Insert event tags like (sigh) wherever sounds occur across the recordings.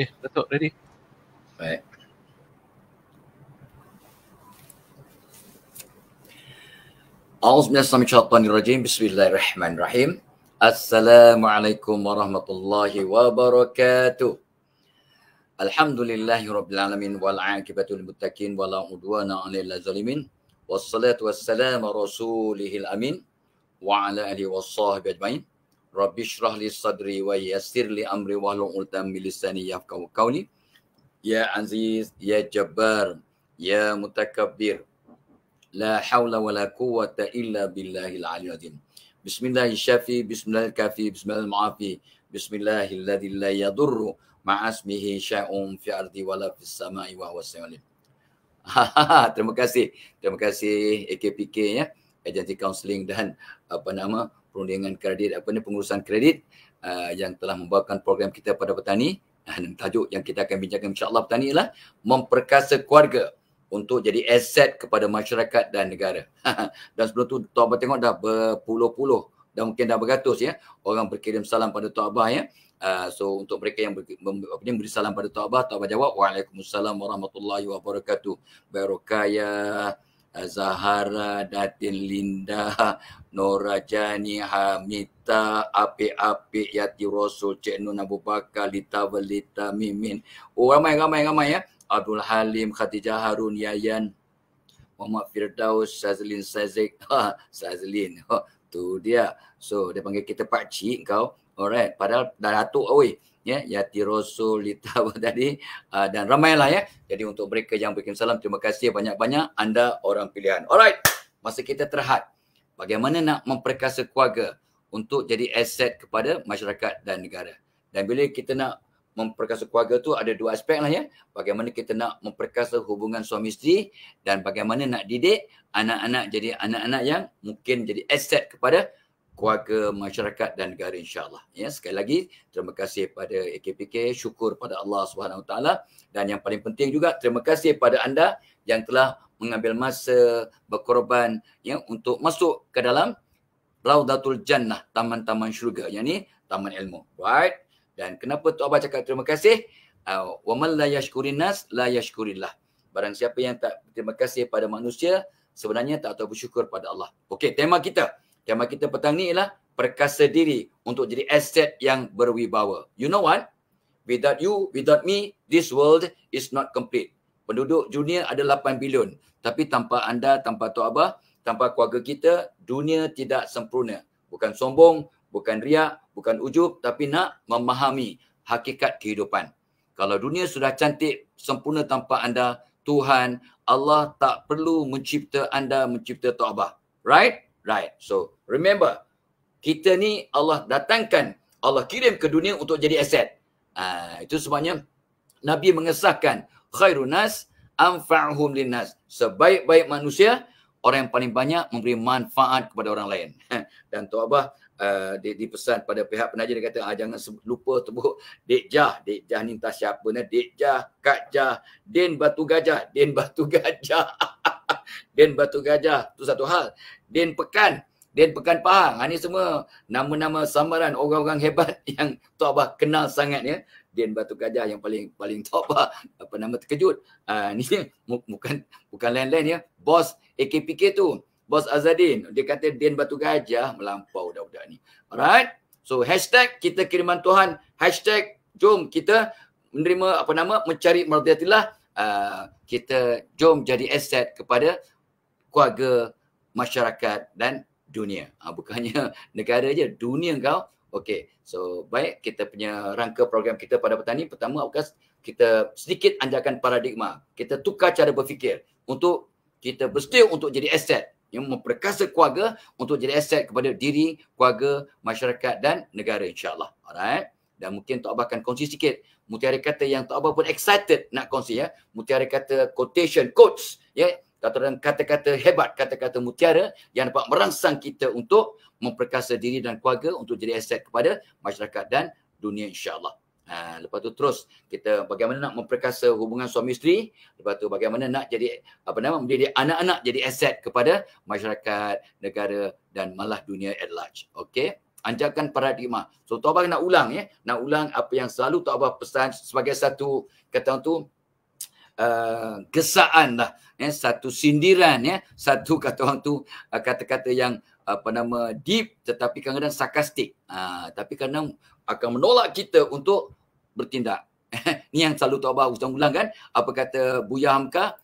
okay, that's all, ready? Right. أعوذ بالله من الشيطان الرجيم بسم الله الرحمن الرحيم السلام عليكم ورحمة الله وبركاته الحمد لله رب العالمين والعاقبة للمتقين ولا عدوان على الظالمين والصلاة والسلام رسوله الأمين وعلى آله وصحبه أجمعين Rabbi syrah li sadri wa yassir li amri wa hlum ultam milisani yafqahu qawli. Ya Aziz, Ya Jabbar, Ya Mutakabbir. La hawla wa la quwwata illa billahil aliyyil azim. shafi Bismillah bismillahil kafi, bismillahil muafi. Bismillahil ladzi la yadurru ma'asmihi syai'un fi ardi wa la fis samai wa huwa samiul (laughs) Terima kasih. Terima kasih AKPK ya. Agency Counseling dan apa nama perundingan kredit apa ni pengurusan kredit uh, yang telah membawakan program kita pada petani ah, dan tajuk yang kita akan bincangkan insya-Allah petani ialah memperkasa keluarga untuk jadi aset kepada masyarakat dan negara. (laughs) dan sebelum tu Tok Abah tengok dah berpuluh-puluh dan mungkin dah beratus ya orang berkirim salam pada Tok Abah ya. Uh, so untuk mereka yang apa ni beri salam pada Tok Abah, Tok Abah jawab waalaikumsalam warahmatullahi wabarakatuh. Barakallahu ya. Zahara, Datin Linda, Nora Jani, Hamita, Api-Api, Yati Rosul, Cik Nun Abu Bakar, Lita Velita, Mimin. Oh, ramai, ramai, ramai ya. Abdul Halim, Khatijah Harun, Yayan, Muhammad Firdaus, Sazlin Sazik. (laughs) Ha, Sazlin. Ha, (laughs) tu dia. So, dia panggil kita pakcik kau. Alright. Padahal dah datuk, oi ya yati rasul lita (laughs) tadi ah, dan ramai lah ya jadi untuk mereka yang berikan salam terima kasih banyak-banyak anda orang pilihan alright masa kita terhad bagaimana nak memperkasa keluarga untuk jadi aset kepada masyarakat dan negara dan bila kita nak memperkasa keluarga tu ada dua aspek lah ya. Bagaimana kita nak memperkasa hubungan suami isteri dan bagaimana nak didik anak-anak jadi anak-anak yang mungkin jadi aset kepada keluarga, masyarakat dan negara insyaAllah. Ya, sekali lagi, terima kasih kepada AKPK, syukur pada Allah SWT dan yang paling penting juga terima kasih kepada anda yang telah mengambil masa berkorban ya, untuk masuk ke dalam Raudatul Jannah, taman-taman syurga, yang ni taman ilmu. Right? Dan kenapa Tok Abah cakap terima kasih? Ah, wa man la yashkurinnas la yashkurillah. Barang siapa yang tak terima kasih pada manusia, sebenarnya tak tahu bersyukur pada Allah. Okey, tema kita. Tema kita petang ni ialah perkasa diri untuk jadi aset yang berwibawa. You know what? Without you, without me, this world is not complete. Penduduk dunia ada 8 bilion. Tapi tanpa anda, tanpa Tok Abah, tanpa keluarga kita, dunia tidak sempurna. Bukan sombong, bukan riak, bukan ujub, tapi nak memahami hakikat kehidupan. Kalau dunia sudah cantik, sempurna tanpa anda, Tuhan, Allah tak perlu mencipta anda, mencipta Tok Abah. Right? Right. So, Remember, kita ni Allah datangkan, Allah kirim ke dunia untuk jadi aset. Ha, itu sebabnya Nabi mengesahkan khairun nas anfa'hum linnas. Sebaik-baik manusia, orang yang paling banyak memberi manfaat kepada orang lain. (laughs) Dan Tuan Abah uh, ah, dipesan pada pihak penaja dia kata, ah, jangan lupa tebuk Dek Jah. Dek Jah ni entah siapa ni. Dek Jah, Kak Jah, Din Batu Gajah. Din Batu Gajah. (laughs) Din Batu Gajah. Itu satu hal. Din Pekan. Dan Pekan Pahang. Ini ha, semua nama-nama samaran orang-orang hebat (laughs) yang Tok Abah kenal sangat ya. Dan Batu Gajah yang paling paling Tok Abah (laughs) apa nama terkejut. ini ha, (laughs) bukan bukan lain-lain ya. Bos AKPK tu. Bos Azadin. Dia kata Dan Batu Gajah melampau dah-dah ni. Alright. So hashtag kita kiriman Tuhan. Hashtag jom kita menerima apa nama mencari merdiatilah uh, ha, kita jom jadi aset kepada keluarga masyarakat dan dunia. Ha, (laughs) ah, bukan hanya negara je, dunia kau. Okey, so baik kita punya rangka program kita pada petani. Pertama, Aukas, kita sedikit anjakan paradigma. Kita tukar cara berfikir untuk kita bersedia untuk jadi aset yang memperkasa keluarga untuk jadi aset kepada diri, keluarga, masyarakat dan negara insyaAllah. Alright. Dan mungkin Tok Abah akan kongsi sikit. Mutiara kata yang Tok Abah pun excited nak kongsi ya. Mutiara kata quotation, quotes. Ya. Yeah? dan kata-kata hebat, kata-kata mutiara yang dapat merangsang kita untuk memperkasa diri dan keluarga untuk jadi aset kepada masyarakat dan dunia insyaAllah. Ha, lepas tu terus kita bagaimana nak memperkasa hubungan suami isteri, lepas tu bagaimana nak jadi apa nama menjadi anak-anak jadi aset kepada masyarakat, negara dan malah dunia at large. Okey. Anjakan paradigma. So Tuan Abang nak ulang ya. Nak ulang apa yang selalu Tuan Abang pesan sebagai satu kata tu kesaan eh, lah. Ya, satu sindiran ya. Satu (laughs) kata orang tu uh, kata-kata yang apa nama deep tetapi kadang-kadang sarkastik. Uh, tapi kadang akan menolak kita untuk bertindak. Ini (laughs) yang selalu tawabah ustaz ulang kan. Apa kata Buya Hamka?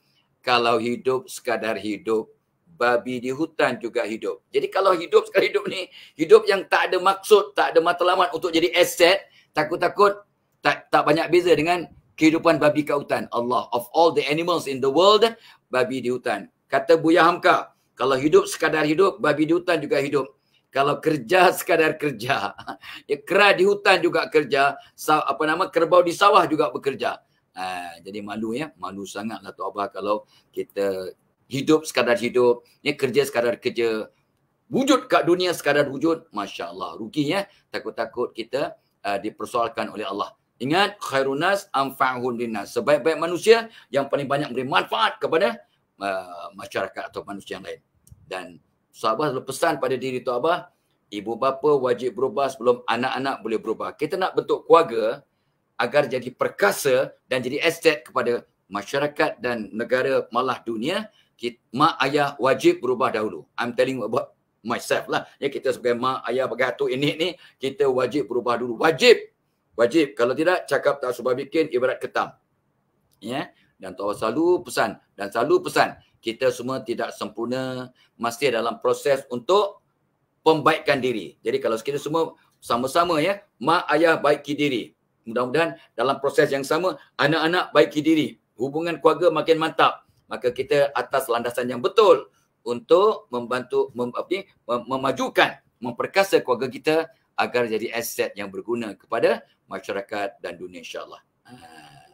Kalau hidup sekadar hidup, babi di hutan juga hidup. Jadi kalau hidup sekadar hidup ni, hidup yang tak ada maksud, tak ada matlamat untuk jadi aset, takut-takut tak tak banyak beza dengan kehidupan babi kat hutan. Allah of all the animals in the world, babi di hutan. Kata Buya Hamka, kalau hidup sekadar hidup, babi di hutan juga hidup. Kalau kerja (laughs) sekadar kerja. Ya, (laughs) kera di hutan juga kerja. Apa nama, kerbau di sawah juga bekerja. Ha, jadi malu ya, malu sangat lah Tok Abah kalau kita hidup sekadar hidup, ya, kerja sekadar kerja, wujud kat dunia sekadar wujud, Masya Allah, rugi ya, takut-takut kita uh, dipersoalkan oleh Allah. Ingat khairunas amfa'un linas. Sebaik-baik manusia yang paling banyak memberi manfaat kepada uh, masyarakat atau manusia yang lain. Dan sahabat selalu pesan pada diri tu Abah, ibu bapa wajib berubah sebelum anak-anak boleh berubah. Kita nak bentuk keluarga agar jadi perkasa dan jadi estet kepada masyarakat dan negara malah dunia, kita, mak ayah wajib berubah dahulu. I'm telling you about myself lah. Ya, kita sebagai mak ayah bagi atuk ini ni, kita wajib berubah dulu. Wajib wajib kalau tidak cakap tak sebab bikin ibarat ketam ya yeah? dan Tuhan selalu pesan dan selalu pesan kita semua tidak sempurna masih dalam proses untuk pembaikan diri jadi kalau kita semua sama-sama ya mak ayah baiki diri mudah-mudahan dalam proses yang sama anak-anak baiki diri hubungan keluarga makin mantap maka kita atas landasan yang betul untuk membantu mem, apa ni, mem, memajukan memperkasa keluarga kita agar jadi aset yang berguna kepada masyarakat dan dunia insyaAllah. Uh,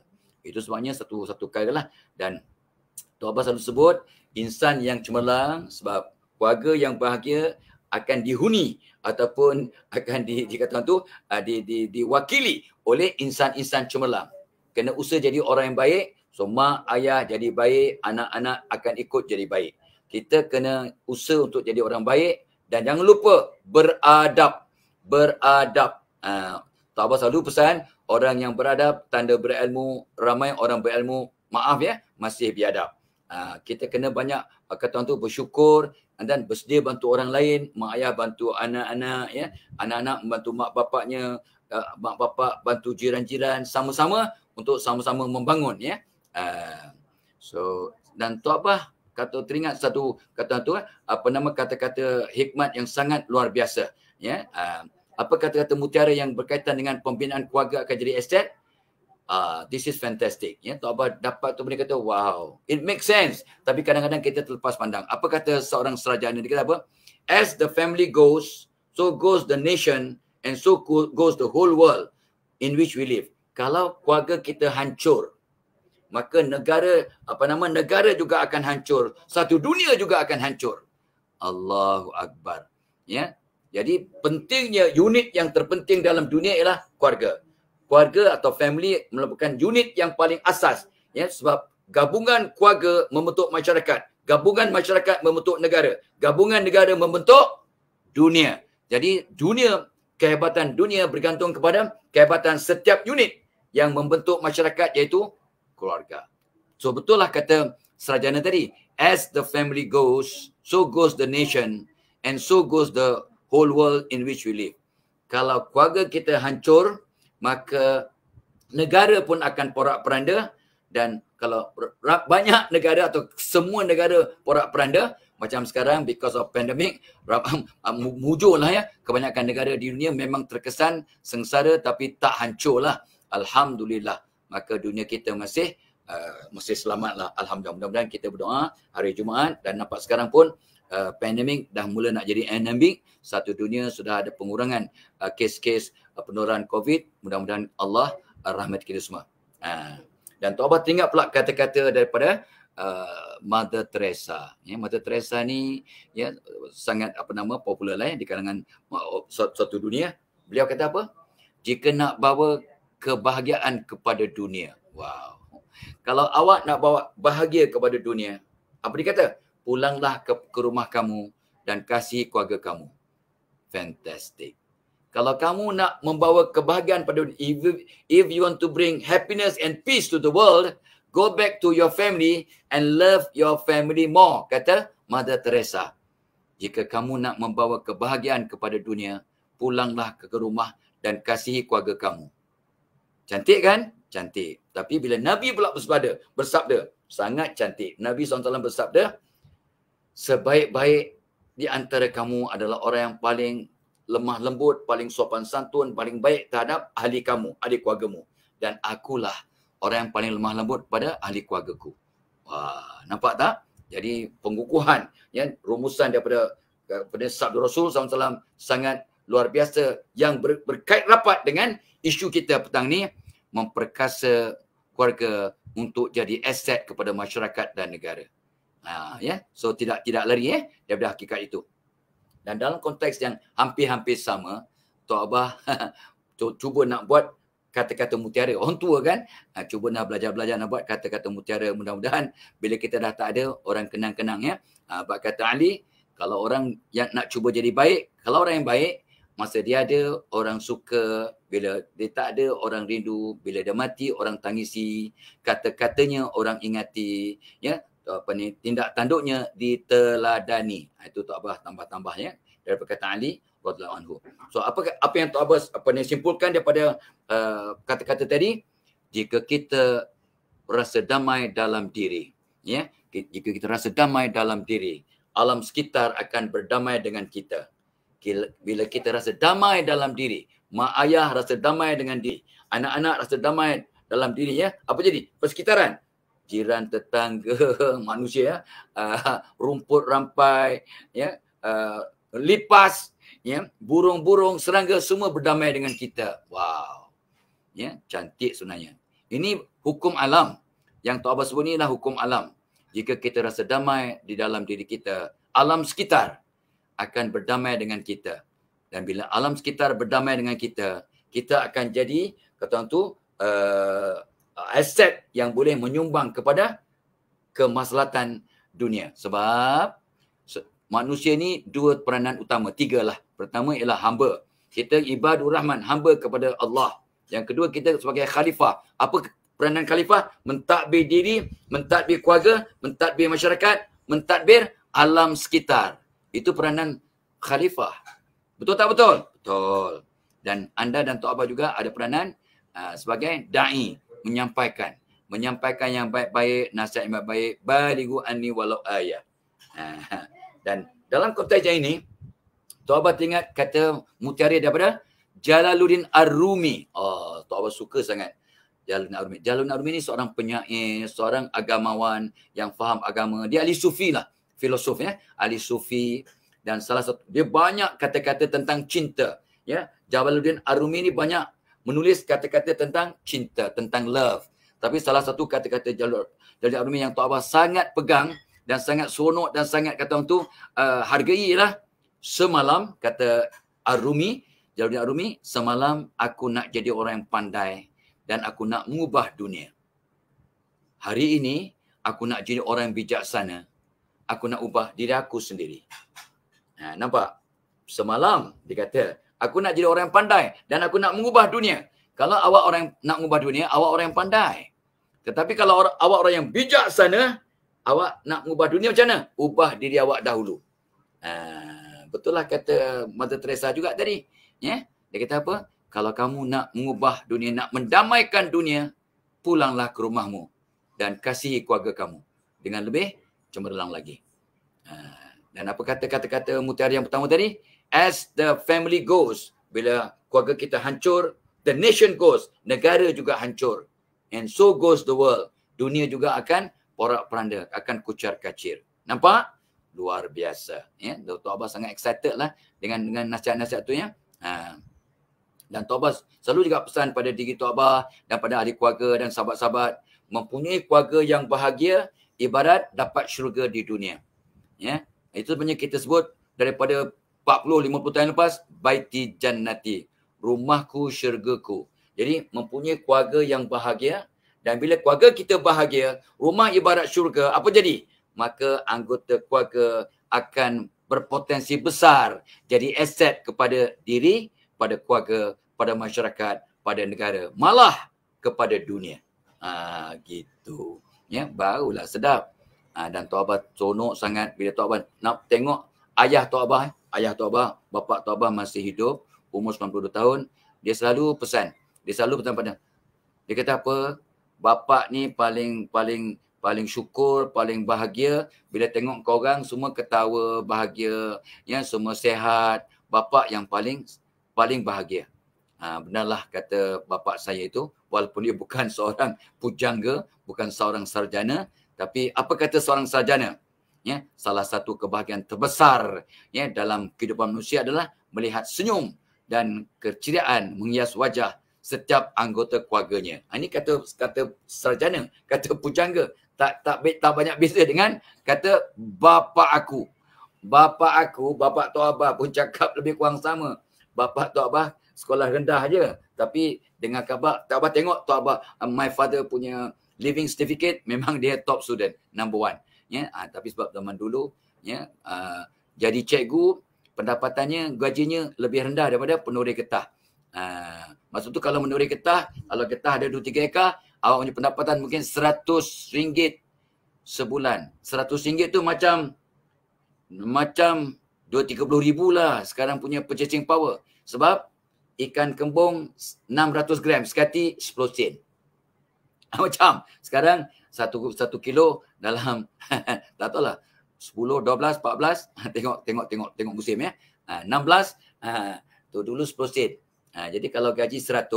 itu sebabnya satu-satu kali lah. Dan Tuan Abbas selalu sebut, insan yang cemerlang sebab keluarga yang bahagia akan dihuni ataupun akan di, dikatakan tu uh, di, di, diwakili oleh insan-insan cemerlang. Kena usaha jadi orang yang baik, so mak, ayah jadi baik, anak-anak akan ikut jadi baik. Kita kena usaha untuk jadi orang baik dan jangan lupa beradab. Beradab. Uh, tak apa selalu pesan orang yang beradab tanda berilmu ramai orang berilmu maaf ya masih biadab. Uh, kita kena banyak uh, kata orang tu bersyukur dan bersedia bantu orang lain, mak ayah bantu anak-anak ya, anak-anak membantu mak bapaknya, ha, mak bapak bantu jiran-jiran sama-sama untuk sama-sama membangun ya. Uh, so dan tu apa? Kata teringat satu kata tu apa nama kata-kata hikmat yang sangat luar biasa ya. Uh, apa kata-kata mutiara yang berkaitan dengan pembinaan keluarga akan jadi aset uh, ah, this is fantastic. Ya, Tok Abah dapat tu boleh kata, wow, it makes sense. Tapi kadang-kadang kita terlepas pandang. Apa kata seorang serajaan ini? Dia kata apa? As the family goes, so goes the nation and so goes the whole world in which we live. Kalau keluarga kita hancur, maka negara, apa nama, negara juga akan hancur. Satu dunia juga akan hancur. Allahu Akbar. Ya, jadi pentingnya unit yang terpenting dalam dunia ialah keluarga. Keluarga atau family merupakan unit yang paling asas ya sebab gabungan keluarga membentuk masyarakat, gabungan masyarakat membentuk negara, gabungan negara membentuk dunia. Jadi dunia kehebatan dunia bergantung kepada kehebatan setiap unit yang membentuk masyarakat iaitu keluarga. So betul lah kata sarjana tadi, as the family goes, so goes the nation and so goes the whole world in which we live. Kalau keluarga kita hancur, maka negara pun akan porak-peranda dan kalau banyak negara atau semua negara porak-peranda macam sekarang because of pandemic (laughs) ah, mujur lah ya kebanyakan negara di dunia memang terkesan sengsara tapi tak hancur lah Alhamdulillah maka dunia kita masih uh, masih selamat lah Alhamdulillah mudah-mudahan kita berdoa hari Jumaat dan nampak sekarang pun uh, ah, pandemik dah mula nak jadi endemik satu dunia sudah ada pengurangan uh, kes-kes uh, penularan COVID. Mudah-mudahan Allah uh, rahmat kita semua. Uh, dan Tok Abah teringat pula kata-kata daripada Uh, Mother Teresa. Ya, Mother Teresa ni ya sangat apa nama popular lah ya, di kalangan uh, satu dunia. Beliau kata apa? Jika nak bawa kebahagiaan kepada dunia. Wow. Kalau awak nak bawa bahagia kepada dunia, apa dia kata? Pulanglah ke, ke rumah kamu dan kasih keluarga kamu fantastic. Kalau kamu nak membawa kebahagiaan pada dunia, if, if you want to bring happiness and peace to the world, go back to your family and love your family more, kata Mother Teresa. Jika kamu nak membawa kebahagiaan kepada dunia, pulanglah ke rumah dan kasihi keluarga kamu. Cantik kan? Cantik. Tapi bila Nabi pula bersabda, bersabda, sangat cantik. Nabi SAW bersabda, sebaik-baik di antara kamu adalah orang yang paling lemah lembut, paling sopan santun, paling baik terhadap ahli kamu, ahli keluargamu. Dan akulah orang yang paling lemah lembut pada ahli keluargaku. Wah, nampak tak? Jadi pengukuhan, ya, rumusan daripada daripada Sabdu Rasul SAW sangat luar biasa yang ber, berkait rapat dengan isu kita petang ni memperkasa keluarga untuk jadi aset kepada masyarakat dan negara. Ha, yeah? So tidak tidak lari eh, daripada hakikat itu. Dan dalam konteks yang hampir-hampir sama, Tok Abah (laughs) cuba nak buat kata-kata mutiara. Orang tua kan, ha, cuba nak belajar-belajar nak buat kata-kata mutiara. Mudah-mudahan bila kita dah tak ada, orang kenang-kenang. ya. Ha, Abah kata Ali, kalau orang yang nak cuba jadi baik, kalau orang yang baik, masa dia ada, orang suka. Bila dia tak ada, orang rindu. Bila dia mati, orang tangisi. Kata-katanya, orang ingati. Ya, apa ni tindak tanduknya diteladani. Ha, itu Tok Abbas tambah-tambah ya dari perkataan Ali radhiyallahu anhu. So apa apa yang Tok Abbas apa ni simpulkan daripada uh, kata-kata tadi jika kita rasa damai dalam diri ya jika kita rasa damai dalam diri alam sekitar akan berdamai dengan kita bila kita rasa damai dalam diri mak ayah rasa damai dengan diri anak-anak rasa damai dalam diri ya apa jadi persekitaran jiran tetangga (laughs) manusia ya, uh, rumput rampai ya uh, lipas ya burung-burung serangga semua berdamai dengan kita wow ya cantik sebenarnya ini hukum alam yang Tuhan sebut inilah hukum alam jika kita rasa damai di dalam diri kita alam sekitar akan berdamai dengan kita dan bila alam sekitar berdamai dengan kita kita akan jadi kata tu uh, aset yang boleh menyumbang kepada kemaslahatan dunia. Sebab manusia ni dua peranan utama, tiga lah. Pertama ialah hamba. Kita ibadur rahman, hamba kepada Allah. Yang kedua kita sebagai khalifah. Apa peranan khalifah? Mentadbir diri, mentadbir keluarga, mentadbir masyarakat, mentadbir alam sekitar. Itu peranan khalifah. Betul tak betul? Betul. Dan anda dan Tok Abah juga ada peranan uh, sebagai da'i menyampaikan menyampaikan yang baik-baik nasihat yang baik baik baligu anni walau ayah ha, ha. dan dalam konteks yang ini tobat ingat kata mutiara daripada Jalaluddin Ar-Rumi oh, tobat suka sangat Jalaluddin Ar-Rumi Jalaluddin Ar-Rumi ni seorang penyair seorang agamawan yang faham agama dia ahli sufi lah filosof ya ahli sufi dan salah satu dia banyak kata-kata tentang cinta ya Jalaluddin Ar-Rumi ni banyak menulis kata-kata tentang cinta, tentang love. Tapi salah satu kata-kata jalur jadi Arumi yang Tok Abah sangat pegang dan sangat sonok dan sangat kata orang tu uh, hargai lah. Semalam kata Arumi, Jalur Arumi, semalam aku nak jadi orang yang pandai dan aku nak mengubah dunia. Hari ini aku nak jadi orang yang bijaksana. Aku nak ubah diri aku sendiri. Ha, nampak? Semalam dia kata, Aku nak jadi orang yang pandai dan aku nak mengubah dunia. Kalau awak orang yang nak mengubah dunia, awak orang yang pandai. Tetapi kalau orang, awak orang yang bijak sana, awak nak mengubah dunia macam mana? Ubah diri awak dahulu. Uh, ha, betul lah kata Mother Teresa juga tadi. Yeah? Dia kata apa? Kalau kamu nak mengubah dunia, nak mendamaikan dunia, pulanglah ke rumahmu dan kasihi keluarga kamu. Dengan lebih, cemerlang lagi. Uh, dan apa kata-kata-kata mutiara yang pertama tadi? As the family goes, bila keluarga kita hancur, the nation goes, negara juga hancur. And so goes the world. Dunia juga akan porak peranda, akan kucar kacir. Nampak? Luar biasa. Ya, yeah? Dr. Abbas sangat excited lah dengan dengan nasihat-nasihat tu ya. Ha. Dan Tok Abbas selalu juga pesan pada diri Tok Abbas dan pada ahli keluarga dan sahabat-sahabat mempunyai keluarga yang bahagia ibarat dapat syurga di dunia. Ya, yeah? Itu sebenarnya kita sebut daripada 40-50 tahun lepas, baiti jannati, rumahku syurgaku. Jadi mempunyai keluarga yang bahagia dan bila keluarga kita bahagia, rumah ibarat syurga, apa jadi? Maka anggota keluarga akan berpotensi besar jadi aset kepada diri, pada keluarga, pada masyarakat, pada negara, malah kepada dunia. Ah ha, gitu. Ya, barulah sedap. Ha, dan Tok Abah sonok sangat bila Tok Abah nak tengok ayah Tok Abah eh, ayah atau abah, bapa atau abah masih hidup, umur 92 tahun, dia selalu pesan. Dia selalu pesan pada. Dia kata apa? Bapa ni paling paling paling syukur, paling bahagia bila tengok kau orang semua ketawa, bahagia, ya semua sehat. Bapa yang paling paling bahagia. Ha, benarlah kata bapa saya itu walaupun dia bukan (laughs) seorang pujangga, bukan seorang sarjana, tapi apa kata seorang sarjana? ya salah satu kebahagiaan terbesar ya dalam kehidupan manusia adalah melihat senyum dan keceriaan menghias wajah setiap anggota keluarganya. Ha, ini kata kata sarjana, kata pujangga tak tak tak banyak beza dengan kata bapa aku. Bapa aku, bapa tu abah pun cakap lebih kurang sama. Bapa tu abah sekolah rendah aja tapi dengan khabar tu abah tengok tu abah my father punya living certificate memang dia top student number one ya ha, tapi sebab zaman dulu ya ha, jadi cikgu pendapatannya gajinya lebih rendah daripada penduri getah ha, maksud tu kalau penduri getah kalau getah ada 2 3 ekar awak punya pendapatan mungkin rm ringgit sebulan rm ringgit tu macam macam 230 ribu lah sekarang punya purchasing power sebab ikan kembung 600 gram sekati 10 sen. (laughs) Macam sekarang satu satu kilo dalam (laughs) tak tahu lah 10 12 14 tengok tengok tengok tengok musim ya. Ah 16 ah tu dulu 10 sen. Ha, jadi kalau gaji 100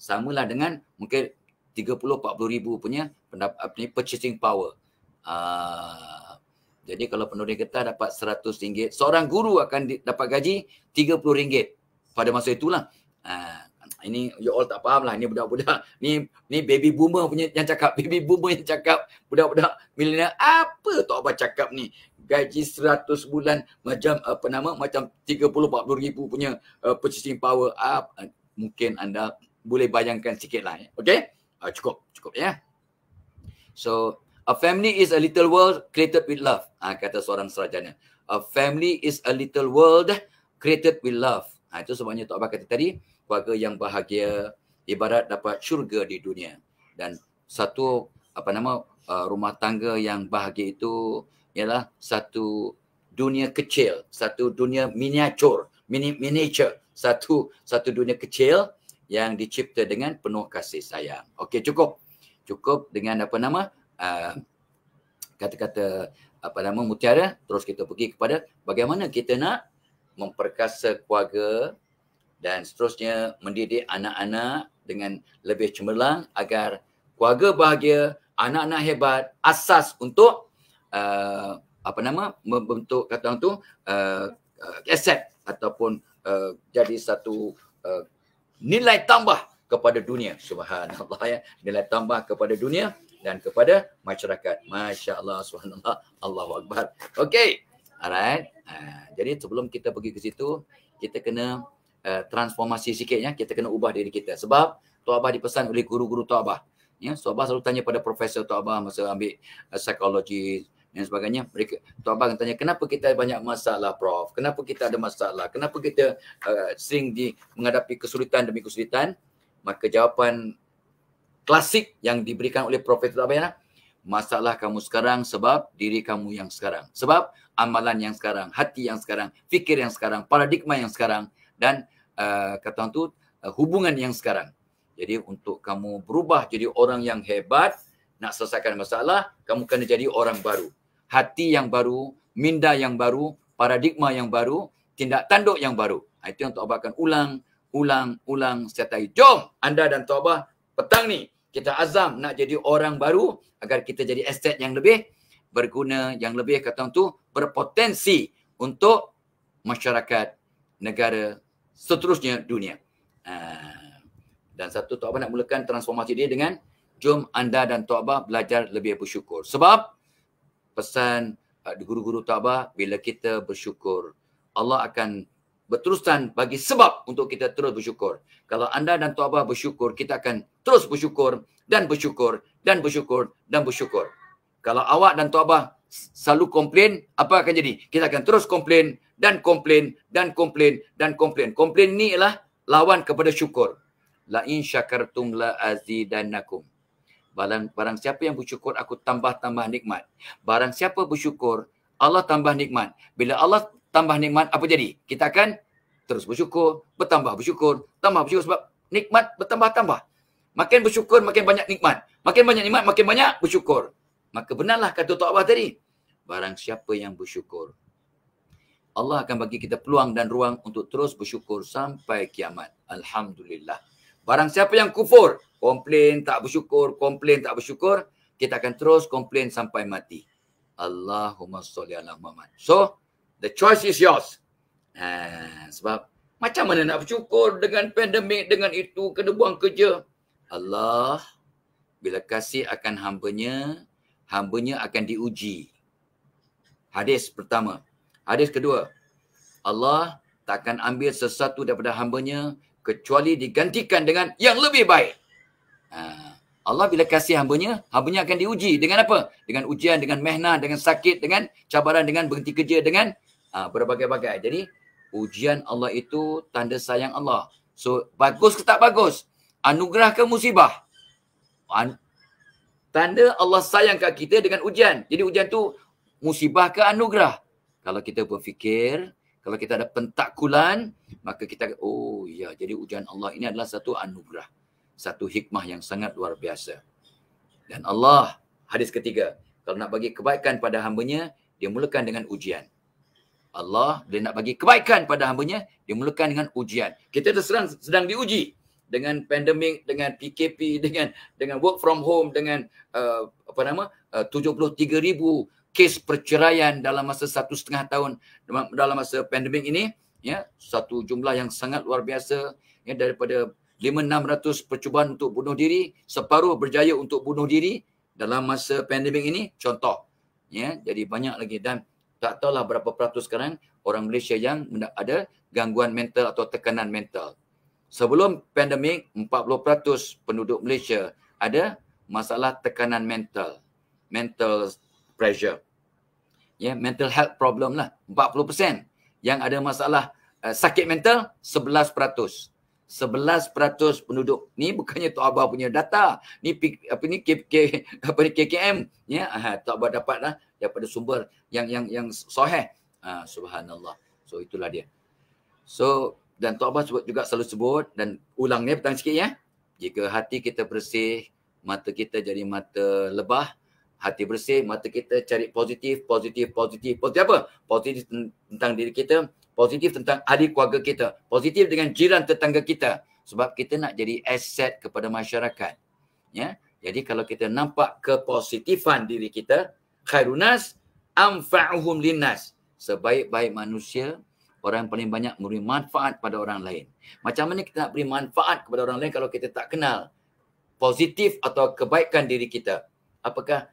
samalah dengan mungkin 30 40 ribu punya pendapat apa ni purchasing power. Ah jadi kalau penduduk kita dapat rm ringgit, seorang guru akan dapat gaji rm ringgit pada masa itulah. Ah ini you all tak faham lah Ini budak-budak ni ni baby boomer punya yang cakap (laughs) baby boomer yang cakap budak-budak milenial apa tu apa cakap ni gaji 100 bulan macam apa nama macam 30 40 ribu punya uh, purchasing power up uh, mungkin anda boleh bayangkan sikit lah eh. okay? uh, cukup cukup ya so a family is a little world created with love uh, kata seorang sarjana a family is a little world created with love uh, itu sebabnya tu abah kata tadi keluarga yang bahagia ibarat dapat syurga di dunia dan satu apa nama uh, rumah tangga yang bahagia itu ialah satu dunia kecil satu dunia miniatur mini miniature satu satu dunia kecil yang dicipta dengan penuh kasih sayang okey cukup cukup dengan apa nama uh, kata-kata apa nama mutiara terus kita pergi kepada bagaimana kita nak memperkasa keluarga dan seterusnya mendidik anak-anak dengan lebih cemerlang agar keluarga bahagia, anak-anak hebat, asas untuk uh, apa nama membentuk kata orang tu uh, aset ataupun uh, jadi satu uh, nilai tambah kepada dunia. Subhanallah ya, nilai tambah kepada dunia dan kepada masyarakat. Masya-Allah, subhanallah, Allahu akbar. Okey. Alright. Uh, jadi sebelum kita pergi ke situ, kita kena uh, transformasi sikitnya kita kena ubah diri kita sebab Tok Abah dipesan oleh guru-guru Tok Abah ya Tok Abah selalu tanya pada profesor Tok Abah masa ambil uh, psikologi dan sebagainya mereka Tok Abah tanya kenapa kita banyak masalah prof kenapa kita ada masalah kenapa kita uh, sering di menghadapi kesulitan demi kesulitan maka jawapan klasik yang diberikan oleh profesor Tok Abah ialah masalah kamu sekarang sebab diri kamu yang sekarang sebab amalan yang sekarang, hati yang sekarang, fikir yang sekarang, paradigma yang sekarang dan uh, kata tu uh, hubungan yang sekarang. Jadi untuk kamu berubah jadi orang yang hebat, nak selesaikan masalah, kamu kena jadi orang baru. Hati yang baru, minda yang baru, paradigma yang baru, tindak tanduk yang baru. Ha, itu yang Tuan akan ulang, ulang, ulang setiap hari. Jom anda dan Tuan Abah petang ni kita azam nak jadi orang baru agar kita jadi aset yang lebih berguna, yang lebih kata tu berpotensi untuk masyarakat negara seterusnya dunia. Ah. Dan satu Tok Abah nak mulakan transformasi dia dengan jom anda dan Tok belajar lebih bersyukur. Sebab pesan ah, guru-guru Tok bila kita bersyukur, Allah akan berterusan bagi sebab untuk kita terus bersyukur. Kalau anda dan Tok bersyukur, kita akan terus bersyukur dan bersyukur dan bersyukur dan bersyukur. Kalau awak dan Tok selalu komplain, apa akan jadi? Kita akan terus komplain, dan komplain dan komplain dan komplain. Komplain ni ialah lawan kepada syukur. La in syakartum la azidannakum. Barang, barang siapa yang bersyukur, aku tambah-tambah nikmat. Barang siapa bersyukur, Allah tambah nikmat. Bila Allah tambah nikmat, apa jadi? Kita akan terus bersyukur, bertambah bersyukur, tambah bersyukur sebab nikmat bertambah-tambah. Makin bersyukur, makin banyak nikmat. Makin banyak nikmat, makin banyak bersyukur. Maka benarlah kata Tok Abah tadi. Barang siapa yang bersyukur, Allah akan bagi kita peluang dan ruang untuk terus bersyukur sampai kiamat. Alhamdulillah. Barang siapa yang kufur, komplain tak bersyukur, komplain tak bersyukur, kita akan terus komplain sampai mati. Allahumma salli ala Muhammad. So, the choice is yours. Ha, sebab, macam mana nak bersyukur dengan pandemik, dengan itu, kena buang kerja. Allah, bila kasih akan hambanya, hambanya akan diuji. Hadis pertama, Hadis kedua. Allah takkan ambil sesuatu daripada hambanya kecuali digantikan dengan yang lebih baik. Ha. Allah bila kasih hambanya, hambanya akan diuji. Dengan apa? Dengan ujian, dengan mehna, dengan sakit, dengan cabaran, dengan berhenti kerja, dengan ha, berbagai-bagai. Jadi, ujian Allah itu tanda sayang Allah. So, bagus ke tak bagus? Anugerah ke musibah? An- tanda Allah sayangkan kita dengan ujian. Jadi, ujian tu musibah ke anugerah? kalau kita berfikir, kalau kita ada pentakulan, maka kita oh ya, jadi ujian Allah ini adalah satu anugerah, satu hikmah yang sangat luar biasa. Dan Allah, hadis ketiga, kalau nak bagi kebaikan pada hambanya, dia mulakan dengan ujian. Allah, dia nak bagi kebaikan pada hambanya, dia mulakan dengan ujian. Kita sedang, sedang diuji dengan pandemik, dengan PKP, (laughs) dengan dengan work from home, dengan uh, apa nama uh, 73 ribu kes perceraian dalam masa satu setengah tahun dalam masa pandemik ini ya satu jumlah yang sangat luar biasa ya daripada 5600 percubaan untuk bunuh diri separuh berjaya untuk bunuh diri dalam masa pandemik ini contoh ya jadi banyak lagi dan tak tahulah berapa peratus sekarang orang Malaysia yang ada gangguan mental atau tekanan mental sebelum pandemik 40% penduduk Malaysia ada masalah tekanan mental mental pressure yeah, mental health problem lah 40% yang ada masalah uh, sakit mental 11% 11% penduduk ni bukannya Tok Abah punya data ni apa ni KK apa ni KKM ya yeah, uh, Tok Abah dapat lah daripada sumber yang yang yang soheh uh, ah, subhanallah so itulah dia so dan Tok Abah sebut juga selalu sebut dan ulang ni petang sikit ya jika hati kita bersih mata kita jadi mata lebah hati bersih, mata kita cari positif, positif, positif. Positif apa? Positif tentang diri kita, positif tentang adik keluarga kita, positif dengan jiran tetangga kita. Sebab kita nak jadi aset kepada masyarakat. Ya? Jadi kalau kita nampak kepositifan diri kita, khairunas, amfa'uhum linnas. Sebaik-baik manusia, orang yang paling banyak memberi manfaat pada orang lain. Macam mana kita nak beri manfaat kepada orang lain kalau kita tak kenal positif atau kebaikan diri kita? Apakah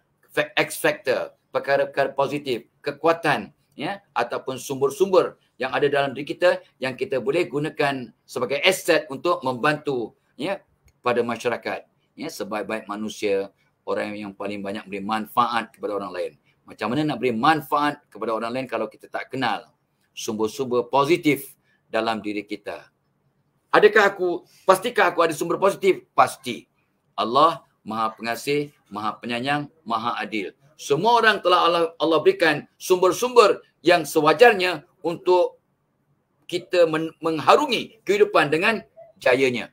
X factor, perkara-perkara positif, kekuatan ya ataupun sumber-sumber yang ada dalam diri kita yang kita boleh gunakan sebagai aset untuk membantu ya pada masyarakat ya sebaik-baik manusia orang yang paling banyak beri manfaat kepada orang lain. Macam mana nak beri manfaat kepada orang lain kalau kita tak kenal sumber-sumber positif dalam diri kita? Adakah aku, pastikah aku ada sumber positif? Pasti. Allah Maha Pengasih maha penyayang, maha adil. Semua orang telah Allah, Allah berikan sumber-sumber yang sewajarnya untuk kita men- mengharungi kehidupan dengan jayanya.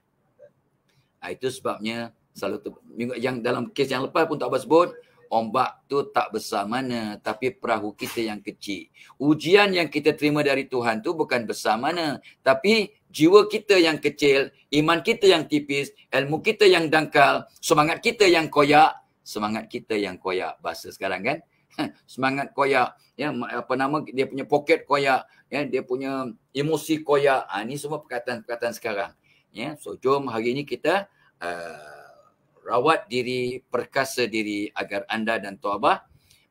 Ah, itu sebabnya selalu ter- yang dalam kes yang lepas pun tak sebut, ombak tu tak besar mana tapi perahu kita yang kecil. Ujian yang kita terima dari Tuhan tu bukan besar mana tapi jiwa kita yang kecil, iman kita yang tipis, ilmu kita yang dangkal, semangat kita yang koyak semangat kita yang koyak bahasa sekarang kan (laughs) semangat koyak ya apa nama dia punya poket koyak ya dia punya emosi koyak ha, ini semua perkataan-perkataan sekarang ya so jom hari ini kita uh, rawat diri perkasa diri agar anda dan tu abah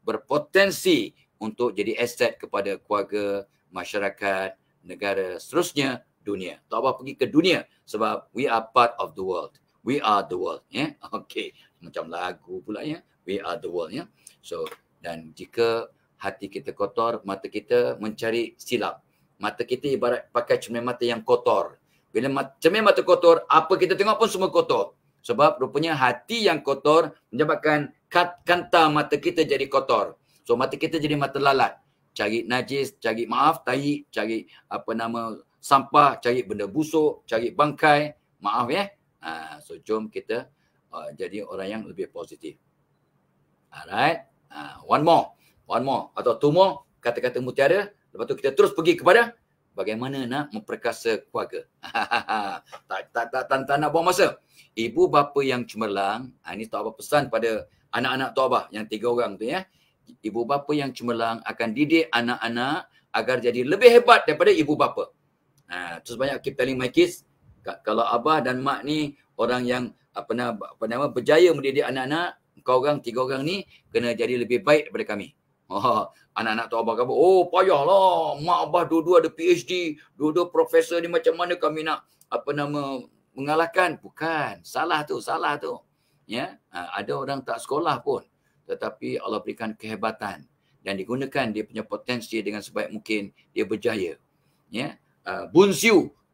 berpotensi untuk jadi aset kepada keluarga masyarakat negara seterusnya dunia tu abah pergi ke dunia sebab we are part of the world We are the world. Ya, yeah? (laughs) okay. Macam lagu pula ya. Yeah? We are the world ya. Yeah? So, dan jika hati kita kotor, mata kita mencari silap. Mata kita ibarat pakai cermin mata yang kotor. Bila cermin mata kotor, apa kita tengok pun semua kotor. Sebab rupanya hati yang kotor menyebabkan kat kanta mata kita jadi kotor. So mata kita jadi mata lalat. Cari najis, cari maaf, tahi, cari apa nama sampah, cari benda busuk, cari bangkai. Maaf ya. Yeah? Uh, so jom kita uh, jadi orang yang lebih positif. Alright. Uh, one more. One more. Atau two more. Kata-kata mutiara. Lepas tu kita terus pergi kepada bagaimana nak memperkasa keluarga. (laughs) tak, tak, tak, tak, tak nak buang masa. Ibu bapa yang cemerlang. Uh, ini tahu apa pesan pada anak-anak Tuan Abah yang tiga orang tu ya. Ibu bapa yang cemerlang akan didik anak-anak agar jadi lebih hebat daripada ibu bapa. Uh, terus banyak keep telling my kids kalau abah dan mak ni orang yang apa nama apa nama berjaya mendidik anak-anak kau orang tiga orang ni kena jadi lebih baik daripada kami. Oh, anak-anak tu abah kata, oh payahlah mak abah dua-dua ada PhD, dua-dua profesor ni macam mana kami nak apa nama mengalahkan? Bukan, salah tu, salah tu. Ya, ha, ada orang tak sekolah pun tetapi Allah berikan kehebatan dan digunakan dia punya potensi dengan sebaik mungkin dia berjaya. Ya, uh, Bun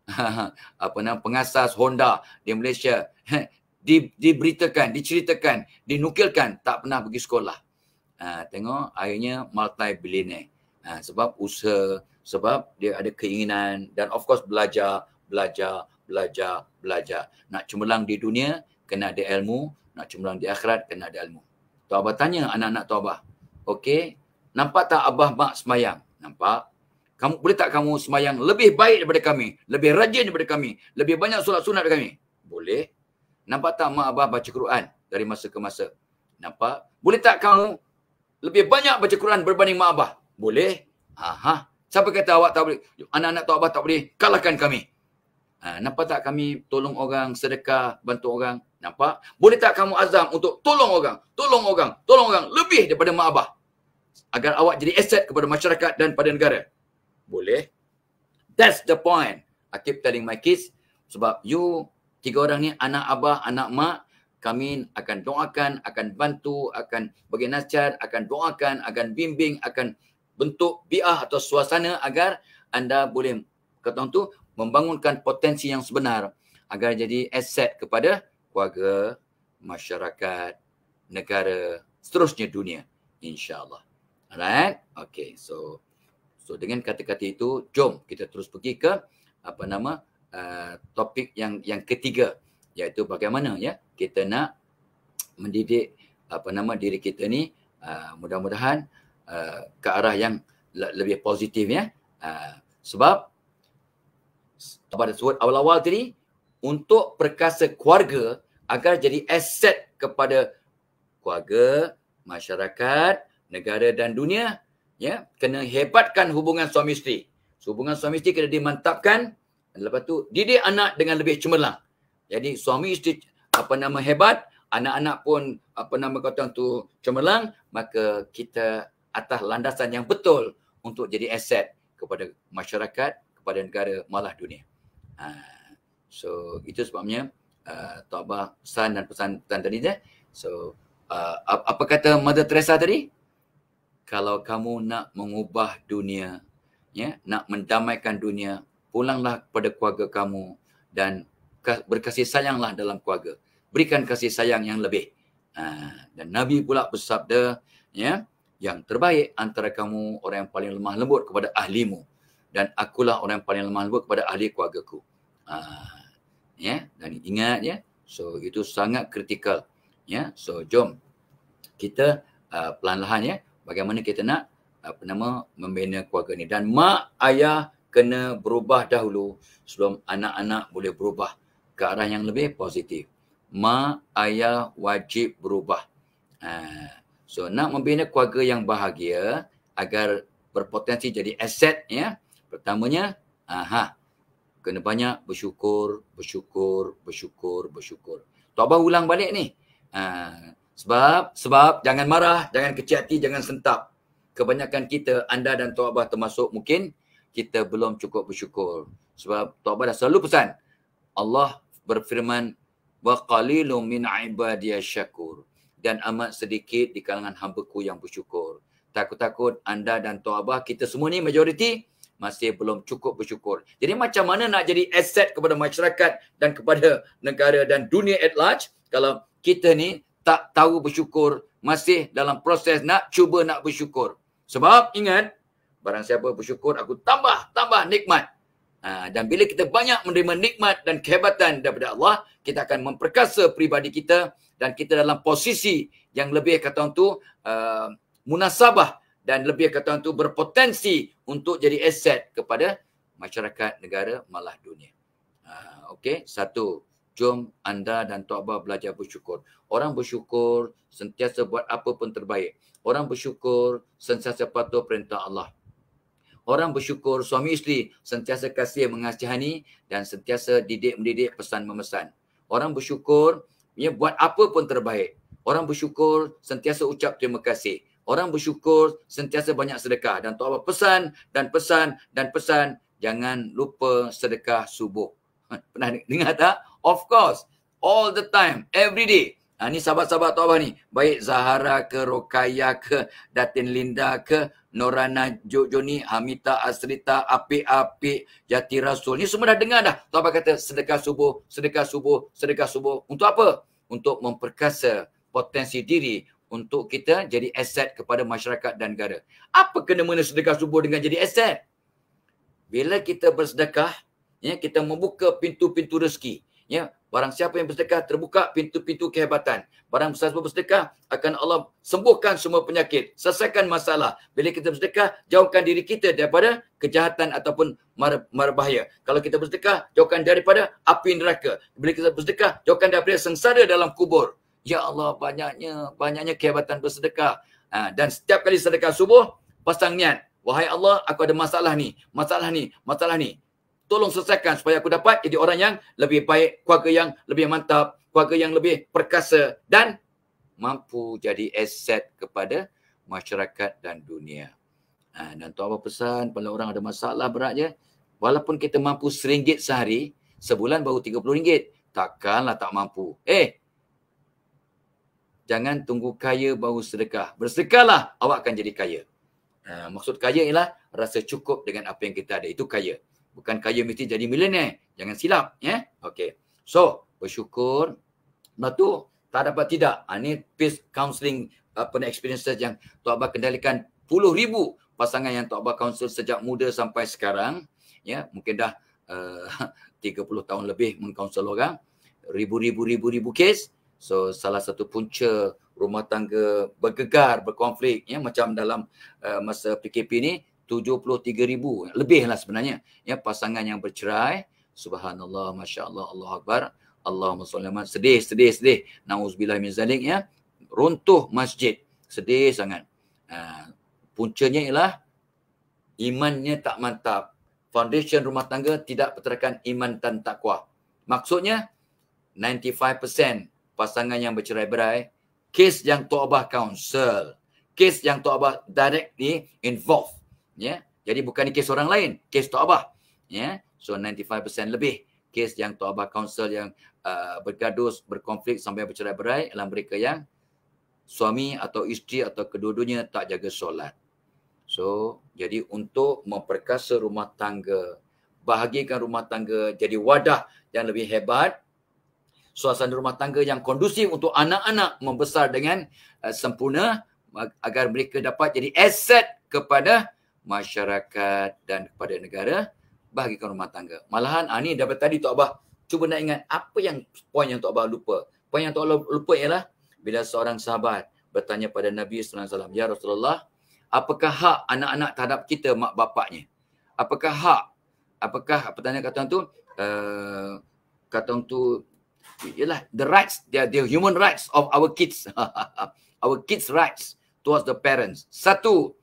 (laughs) apa nama pengasas Honda di Malaysia (laughs) di, diberitakan, diceritakan, dinukilkan tak pernah pergi sekolah. Ha, tengok akhirnya multi billionaire. Ha, sebab usaha, sebab dia ada keinginan dan of course belajar, belajar, belajar, belajar. Nak cemerlang di dunia kena ada ilmu, nak cemerlang di akhirat kena ada ilmu. Tu abah tanya anak-anak tu abah. Okey, nampak tak abah mak semayang? Nampak kamu boleh tak kamu semayang lebih baik daripada kami, lebih rajin daripada kami, lebih banyak solat sunat daripada kami? Boleh. Nampak tak mak abah baca Quran dari masa ke masa? Nampak? Boleh tak kamu lebih banyak baca Quran berbanding mak abah? Boleh. Aha. Siapa kata awak tak boleh? Anak-anak tak abah tak boleh. Kalahkan kami. Ha, nampak tak kami tolong orang, sedekah, bantu orang? Nampak? Boleh tak kamu azam untuk tolong orang, tolong orang, tolong orang lebih daripada mak abah? Agar awak jadi aset kepada masyarakat dan pada negara boleh. That's the point. I keep telling my kids sebab you tiga orang ni anak abah, anak mak, kami akan doakan, akan bantu, akan bagi nasihat, akan doakan, akan bimbing, akan bentuk biah atau suasana agar anda boleh kata tu membangunkan potensi yang sebenar agar jadi aset kepada keluarga, masyarakat, negara, seterusnya dunia insyaallah. Alright? Okay, so So dengan kata-kata itu, jom kita terus pergi ke apa nama uh, topik yang yang ketiga iaitu bagaimana ya kita nak mendidik apa nama diri kita ni uh, mudah-mudahan uh, ke arah yang le- lebih positif ya. Uh, sebab pada sebut awal-awal tadi untuk perkasa keluarga agar jadi aset kepada keluarga, masyarakat, negara dan dunia ya kena hebatkan hubungan suami isteri hubungan suami isteri kena dimantapkan Dan lepas tu didik anak dengan lebih cemerlang jadi suami isteri apa nama hebat anak-anak pun apa nama kata tu cemerlang maka kita atas landasan yang betul untuk jadi aset kepada masyarakat kepada negara malah dunia ha. so itu sebabnya uh, Tok Abah pesan dan pesan-pesan tadi dah. Eh. so uh, apa kata Mother Teresa tadi? kalau kamu nak mengubah dunia, ya, nak mendamaikan dunia, pulanglah kepada keluarga kamu dan berkasih sayanglah dalam keluarga. Berikan kasih sayang yang lebih. Ha, dan Nabi pula bersabda, ya, yang terbaik antara kamu orang yang paling lemah lembut kepada ahlimu dan akulah orang yang paling lemah lembut kepada ahli keluargaku. Ha, ya, dan ingat ya. So itu sangat kritikal. Ya, so jom kita uh, pelan-pelan ya bagaimana kita nak apa nama membina keluarga ni dan mak ayah kena berubah dahulu sebelum anak-anak boleh berubah ke arah yang lebih positif mak ayah wajib berubah ha. so nak membina keluarga yang bahagia agar berpotensi jadi aset ya pertamanya aha kena banyak bersyukur bersyukur bersyukur bersyukur tak ulang balik ni Uh, sebab, sebab jangan marah, jangan kecil hati, jangan sentap. Kebanyakan kita, anda dan Tuan Abah termasuk mungkin kita belum cukup bersyukur. Sebab Tuan Abah dah selalu pesan. Allah berfirman, وَقَلِلُ مِنْ عِبَادِيَ syakur Dan amat sedikit di kalangan hamba ku yang bersyukur. Takut-takut anda dan Tuan Abah, kita semua ni majoriti, masih belum cukup bersyukur. Jadi macam mana nak jadi aset kepada masyarakat dan kepada negara dan dunia at large kalau kita ni tak tahu bersyukur, masih dalam proses nak cuba nak bersyukur. Sebab ingat, barang siapa bersyukur, aku tambah-tambah nikmat. Ha, dan bila kita banyak menerima nikmat dan kehebatan daripada Allah, kita akan memperkasa peribadi kita dan kita dalam posisi yang lebih kata orang tu uh, munasabah dan lebih kata orang tu berpotensi untuk jadi aset kepada masyarakat negara malah dunia. Ha, okay, satu Jom anda dan Tok Abah belajar bersyukur. Orang bersyukur sentiasa buat apa pun terbaik. Orang bersyukur sentiasa patuh perintah Allah. Orang bersyukur suami isteri sentiasa kasih mengasihani dan sentiasa didik mendidik pesan memesan. Orang bersyukur ia buat apa pun terbaik. Orang bersyukur sentiasa ucap terima kasih. Orang bersyukur sentiasa banyak sedekah. Dan Tuan Abah pesan dan pesan dan pesan. Jangan lupa sedekah subuh. (laughs) Pernah dengar tak? Of course, all the time, every day. Ha, ni sahabat-sahabat tu apa ni. Baik Zahara ke, Rokaya ke, Datin Linda ke, Norana Jojoni, Hamita Asrita, Api Api, Jati Rasul. Ni semua dah dengar dah. Tu abang kata sedekah subuh, sedekah subuh, sedekah subuh. Untuk apa? Untuk memperkasa potensi diri untuk kita jadi aset kepada masyarakat dan negara. Apa kena-mena sedekah subuh dengan jadi aset? Bila kita bersedekah, ya, kita membuka pintu-pintu rezeki ya barang siapa yang bersedekah terbuka pintu-pintu kehebatan barang siapa bersedekah akan Allah sembuhkan semua penyakit selesaikan masalah bila kita bersedekah jauhkan diri kita daripada kejahatan ataupun mara, mara bahaya kalau kita bersedekah jauhkan daripada api neraka bila kita bersedekah jauhkan daripada sengsara dalam kubur ya Allah banyaknya banyaknya kehebatan bersedekah ha, dan setiap kali sedekah subuh pasang niat wahai Allah aku ada masalah ni masalah ni masalah ni tolong selesaikan supaya aku dapat jadi orang yang lebih baik, keluarga yang lebih mantap, keluarga yang lebih perkasa dan mampu jadi aset kepada masyarakat dan dunia. Ha, dan tu apa pesan kalau orang ada masalah berat je, walaupun kita mampu RM1 sehari, sebulan baru RM30. Takkanlah tak mampu. Eh, jangan tunggu kaya baru sedekah. Bersedekahlah, awak akan jadi kaya. Ha, maksud kaya ialah rasa cukup dengan apa yang kita ada. Itu kaya. Bukan kaya mesti jadi milenial. Jangan silap. Ya? Yeah? Okay. So, bersyukur. nah tu, tak dapat tidak. Ha, ini peace counselling apa uh, experience yang Tok Abah kendalikan puluh ribu pasangan yang Tok Abah counsel sejak muda sampai sekarang. Ya, yeah? mungkin dah eh, (laughs) uh, 30 tahun lebih mengcounsel orang. Ribu-ribu-ribu-ribu kes. So, salah satu punca rumah tangga bergegar, berkonflik. Ya? Macam dalam uh, masa PKP ni, 73,000 lebih lah sebenarnya ya pasangan yang bercerai subhanallah masyaallah Allah akbar Allahumma salli sedih sedih sedih nauzubillah min zalik ya runtuh masjid sedih sangat uh, puncanya ialah imannya tak mantap foundation rumah tangga tidak berterakan iman dan takwa maksudnya 95% pasangan yang bercerai-berai kes yang taubah counsel kes yang taubah directly involved ya jadi bukan kes orang lain kes Tuabah ya so 95% lebih kes yang Tuabah Council yang uh, bergaduh berkonflik sampai bercerai-berai dalam mereka yang suami atau isteri atau kedua-duanya tak jaga solat so jadi untuk memperkasa rumah tangga bahagikan rumah tangga jadi wadah yang lebih hebat suasana rumah tangga yang kondusif untuk anak-anak membesar dengan uh, sempurna agar mereka dapat jadi aset kepada masyarakat dan kepada negara bagi rumah tangga. Malahan ah, ni daripada tadi Tok Abah cuba nak ingat apa yang poin yang Tok Abah lupa. Poin yang Tok Abah lupa ialah bila seorang sahabat bertanya pada Nabi Sallallahu Alaihi Wasallam, "Ya Rasulullah, apakah hak anak-anak terhadap kita mak bapaknya? Apakah hak? Apakah apa tanya kata tu? Uh, kata tu ialah the rights, the, the human rights of our kids. (laughs) our kids rights towards the parents. Satu,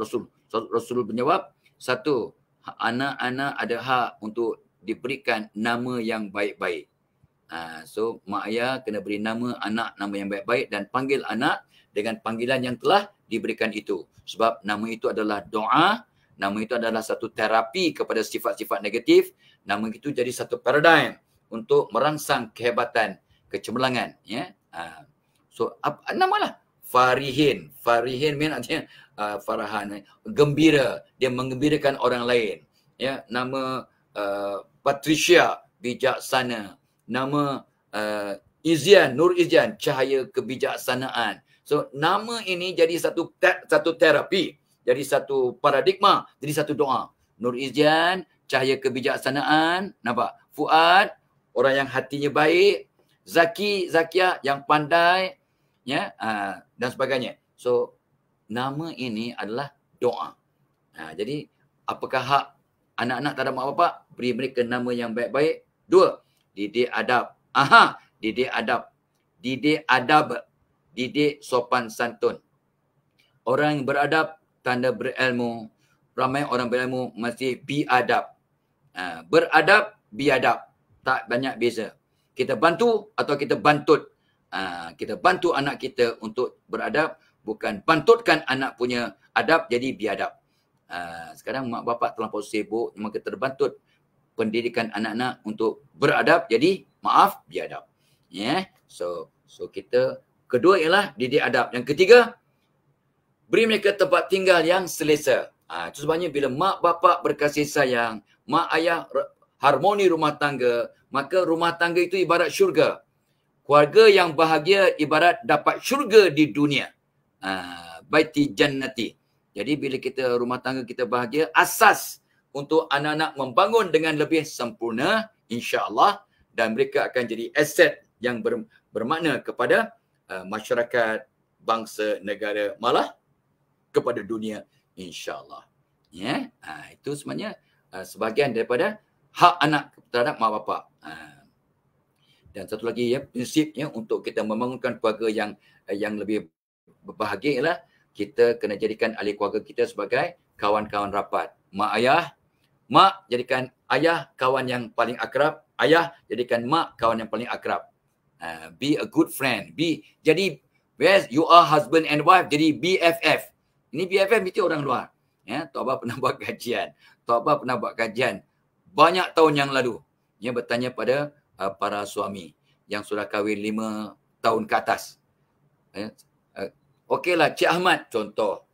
Rasul, Rasulullah menjawab, satu, anak-anak ada hak untuk diberikan nama yang baik-baik. Uh, so, mak ayah kena beri nama anak, nama yang baik-baik dan panggil anak dengan panggilan yang telah diberikan itu. Sebab nama itu adalah doa, nama itu adalah satu terapi kepada sifat-sifat negatif, nama itu jadi satu paradigm untuk merangsang kehebatan, kecemerlangan. Yeah? Ha, uh, so, apa nama lah farihin farihin min artinya uh, farahan eh. gembira dia mengembirakan orang lain ya nama uh, patricia bijaksana nama uh, izian nur izian cahaya kebijaksanaan so nama ini jadi satu te- satu terapi jadi satu paradigma jadi satu doa nur izian cahaya kebijaksanaan nampak fuad orang yang hatinya baik zaki zakia yang pandai ya uh, dan sebagainya. So nama ini adalah doa. Ha, jadi apakah hak anak-anak tak ada mak bapak beri mereka nama yang baik-baik? Dua, didik adab. Aha, didik adab. Didik adab, didik sopan santun. Orang yang beradab tanda berilmu. Ramai orang berilmu masih biadab. Ha, beradab, biadab. Tak banyak beza. Kita bantu atau kita bantut. Ah, kita bantu anak kita untuk beradab bukan bantutkan anak punya adab jadi biadab. Ah, sekarang mak bapak terlampau sibuk maka terbantut pendidikan anak-anak untuk beradab jadi maaf biadab. Yeah? So so kita kedua ialah didik adab. Yang ketiga beri mereka tempat tinggal yang selesa. Ah uh, itu sebabnya bila mak bapak berkasih sayang, mak ayah harmoni rumah tangga, maka rumah tangga itu ibarat syurga keluarga yang bahagia ibarat dapat syurga di dunia. Ha, baiti jannati. Jadi bila kita rumah tangga kita bahagia, asas untuk anak-anak membangun dengan lebih sempurna insyaAllah, dan mereka akan jadi aset yang bermakna kepada ha, masyarakat, bangsa, negara malah kepada dunia insyaAllah. Yeah, Ya, ha, itu sebenarnya sebahagian daripada hak anak terhadap mak bapak. Ha dan satu lagi ya prinsipnya untuk kita membangunkan keluarga yang eh, yang lebih berbahagia ialah kita kena jadikan ahli keluarga kita sebagai kawan-kawan rapat. Mak ayah, mak jadikan ayah kawan yang paling akrab, ayah jadikan mak kawan yang paling akrab. Uh, be a good friend. Be jadi yes you are husband and wife jadi BFF. Ini BFF mesti orang luar. Ya, tak apa pernah (laughs) buat kajian. Tak apa pernah buat kajian. Banyak tahun yang lalu. Dia bertanya pada uh, para suami yang sudah kahwin lima tahun ke atas. Eh? Uh, Okeylah, Cik Ahmad contoh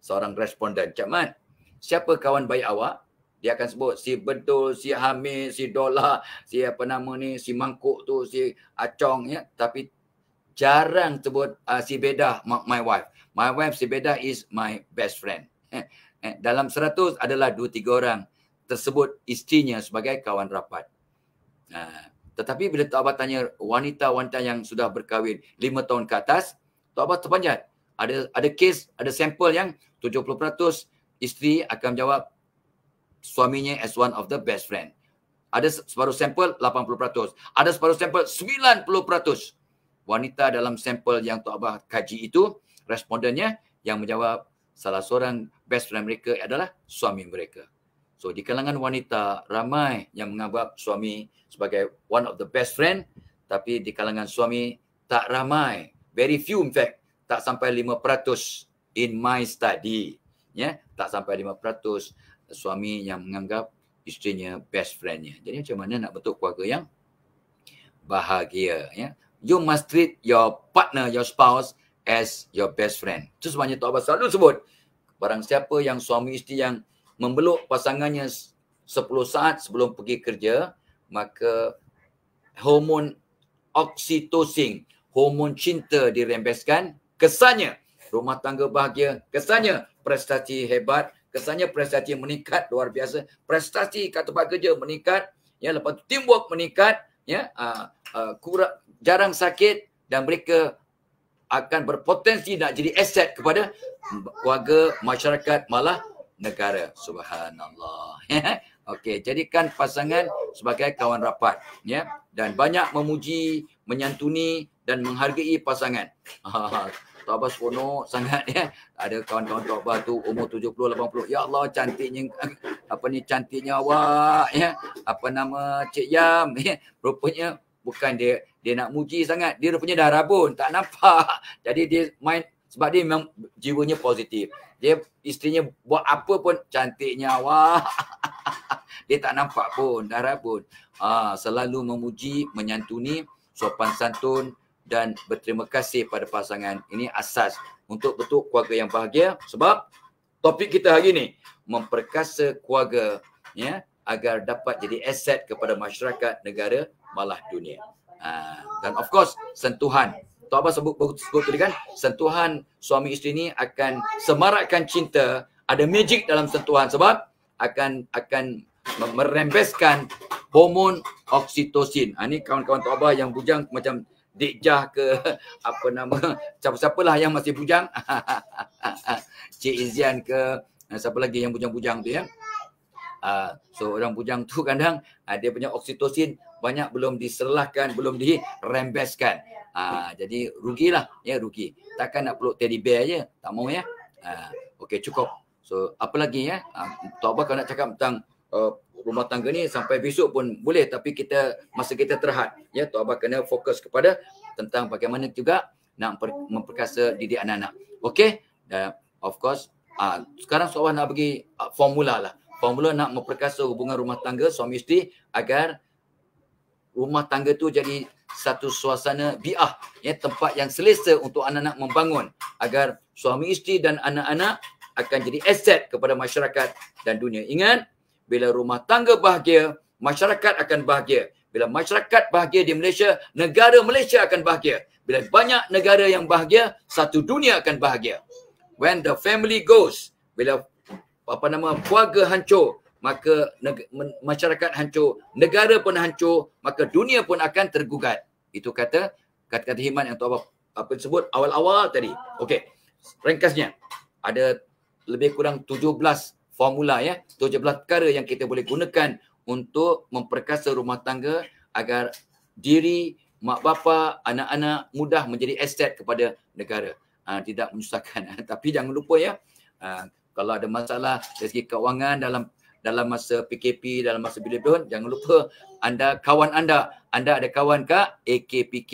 seorang responden. Cik Ahmad, siapa kawan baik awak? Dia akan sebut si Betul, si Hamid, si Dola, si apa nama ni, si Mangkuk tu, si Acong. Ya? Tapi jarang sebut uh, si Beda, my, my wife. My wife si Beda is my best friend. Eh, eh, dalam seratus adalah dua tiga orang tersebut istrinya sebagai kawan rapat. Uh, tetapi bila Tok Abah tanya wanita-wanita yang sudah berkahwin 5 tahun ke atas, Tok Abah terpanjat. Ada ada kes, ada sampel yang 70% isteri akan jawab suaminya as one of the best friend. Ada separuh sampel 80%. Ada separuh sampel 90%. Wanita dalam sampel yang Tok Abah kaji itu, respondennya yang menjawab salah seorang best friend mereka adalah suami mereka. So di kalangan wanita ramai yang menganggap suami sebagai one of the best friend tapi di kalangan suami tak ramai. Very few in fact. Tak sampai 5% in my study. Ya, yeah? tak sampai 5% suami yang menganggap isterinya best friendnya. Jadi macam mana nak bentuk keluarga yang bahagia ya. Yeah? You must treat your partner, your spouse as your best friend. Itu sebenarnya tak pasal selalu sebut. Barang siapa yang suami isteri yang membeluk pasangannya 10 saat sebelum pergi kerja, maka hormon oksitosin, hormon cinta dirembeskan. Kesannya, rumah tangga bahagia. Kesannya, prestasi hebat. Kesannya, prestasi meningkat luar biasa. Prestasi kat tempat kerja meningkat. Ya, lepas tu teamwork meningkat. Ya, uh, uh, kurang, jarang sakit dan mereka akan berpotensi nak jadi aset kepada keluarga, masyarakat, malah negara. Subhanallah. (laughs) Eh, okey, jadikan pasangan sebagai kawan rapat. Ya? Dan banyak memuji, menyantuni dan menghargai pasangan. (laughs) Tawabah seronok sangat ya. Ada kawan-kawan Tawabah tu umur 70, 80. Ya Allah cantiknya. (laughs) Apa ni cantiknya awak ya. Apa nama Cik Yam ya. Rupanya bukan dia dia nak muji sangat. Dia rupanya dah rabun. Tak nampak. Jadi dia main sebab dia memang jiwanya positif. Dia isterinya buat apa pun cantiknya awak. (laughs) dia tak nampak pun, darah pun. Ha, selalu memuji, menyantuni, sopan santun dan berterima kasih pada pasangan. Ini asas untuk betul keluarga yang bahagia sebab topik kita hari ini memperkasa keluarga ya agar dapat jadi aset kepada masyarakat negara malah dunia. Ha, dan of course sentuhan Tok Abah sebut, sebut, sebut tadi kan sentuhan suami isteri ni akan semarakkan cinta ada magic dalam sentuhan sebab akan akan merembeskan hormon oksitosin. Ha, ini kawan-kawan Tok Abah yang bujang macam Dikjah ke (laughs) apa nama siapa-siapalah yang masih bujang. (laughs) Cik Izian ke ha, siapa lagi yang bujang-bujang tu ya. Uh, so orang bujang tu kadang uh, dia punya oksitosin banyak belum diserlahkan, belum dirembeskan. Ha, jadi rugilah ya rugi. Takkan nak peluk teddy bear je. Tak mau ya. Ha, okey cukup. So apa lagi ya? Ha, tak apa kalau nak cakap tentang uh, rumah tangga ni sampai besok pun boleh tapi kita masa kita terhad ya tu apa kena fokus kepada tentang bagaimana juga nak per, memperkasa diri anak-anak. Okey? Uh, of course uh, sekarang seorang nak bagi uh, formula lah. Formula nak memperkasa hubungan rumah tangga suami isteri agar rumah tangga tu jadi satu suasana biah ya tempat yang selesa untuk anak-anak membangun agar suami isteri dan anak-anak akan jadi aset kepada masyarakat dan dunia ingat bila rumah tangga bahagia masyarakat akan bahagia bila masyarakat bahagia di Malaysia negara Malaysia akan bahagia bila banyak negara yang bahagia satu dunia akan bahagia when the family goes bila apa nama keluarga hancur maka masyarakat hancur, negara pun hancur, maka dunia pun akan tergugat. Itu kata kata-kata himan yang tuan apa disebut awal-awal tadi. Okey. Ringkasnya ada lebih kurang 17 formula ya, 17 perkara yang kita boleh gunakan untuk memperkasa rumah tangga agar diri mak bapa anak-anak mudah menjadi aset kepada negara ha, tidak menyusahkan (laughs) tapi jangan lupa ya ha, kalau ada masalah dari segi kewangan dalam dalam masa PKP, dalam masa bila pun jangan lupa anda kawan anda, anda ada kawan ke AKPK,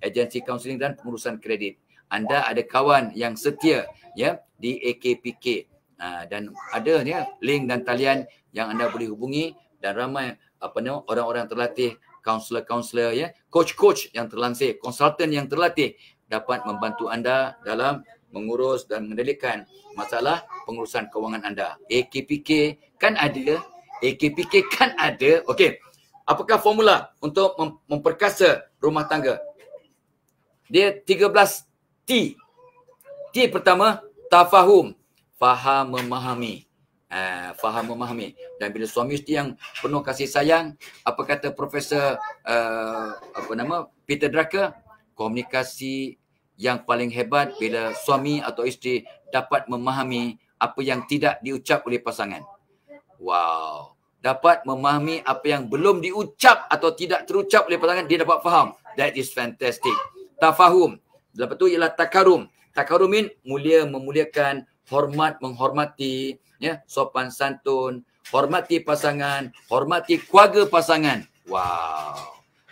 Agensi Kaunseling dan Pengurusan Kredit. Anda ada kawan yang setia ya di AKPK. Uh, ha, dan ada ya, link dan talian yang anda boleh hubungi dan ramai apa ni orang-orang terlatih kaunselor-kaunselor ya, coach-coach yang terlatih, konsultan yang terlatih dapat membantu anda dalam mengurus dan mengendalikan masalah pengurusan kewangan anda. AKPK kan ada, AKPK kan ada. Okey. Apakah formula untuk memperkasa rumah tangga? Dia 13 T. T pertama tafahum, faham memahami. Uh, faham memahami dan bila suami isteri yang penuh kasih sayang apa kata profesor uh, apa nama Peter Drucker komunikasi yang paling hebat bila suami atau isteri dapat memahami apa yang tidak diucap oleh pasangan. Wow. Dapat memahami apa yang belum diucap atau tidak terucap oleh pasangan, dia dapat faham. That is fantastic. Tafahum. Lepas tu ialah takarum. Takarum in mulia memuliakan, hormat menghormati, ya, sopan santun, hormati pasangan, hormati keluarga pasangan. Wow.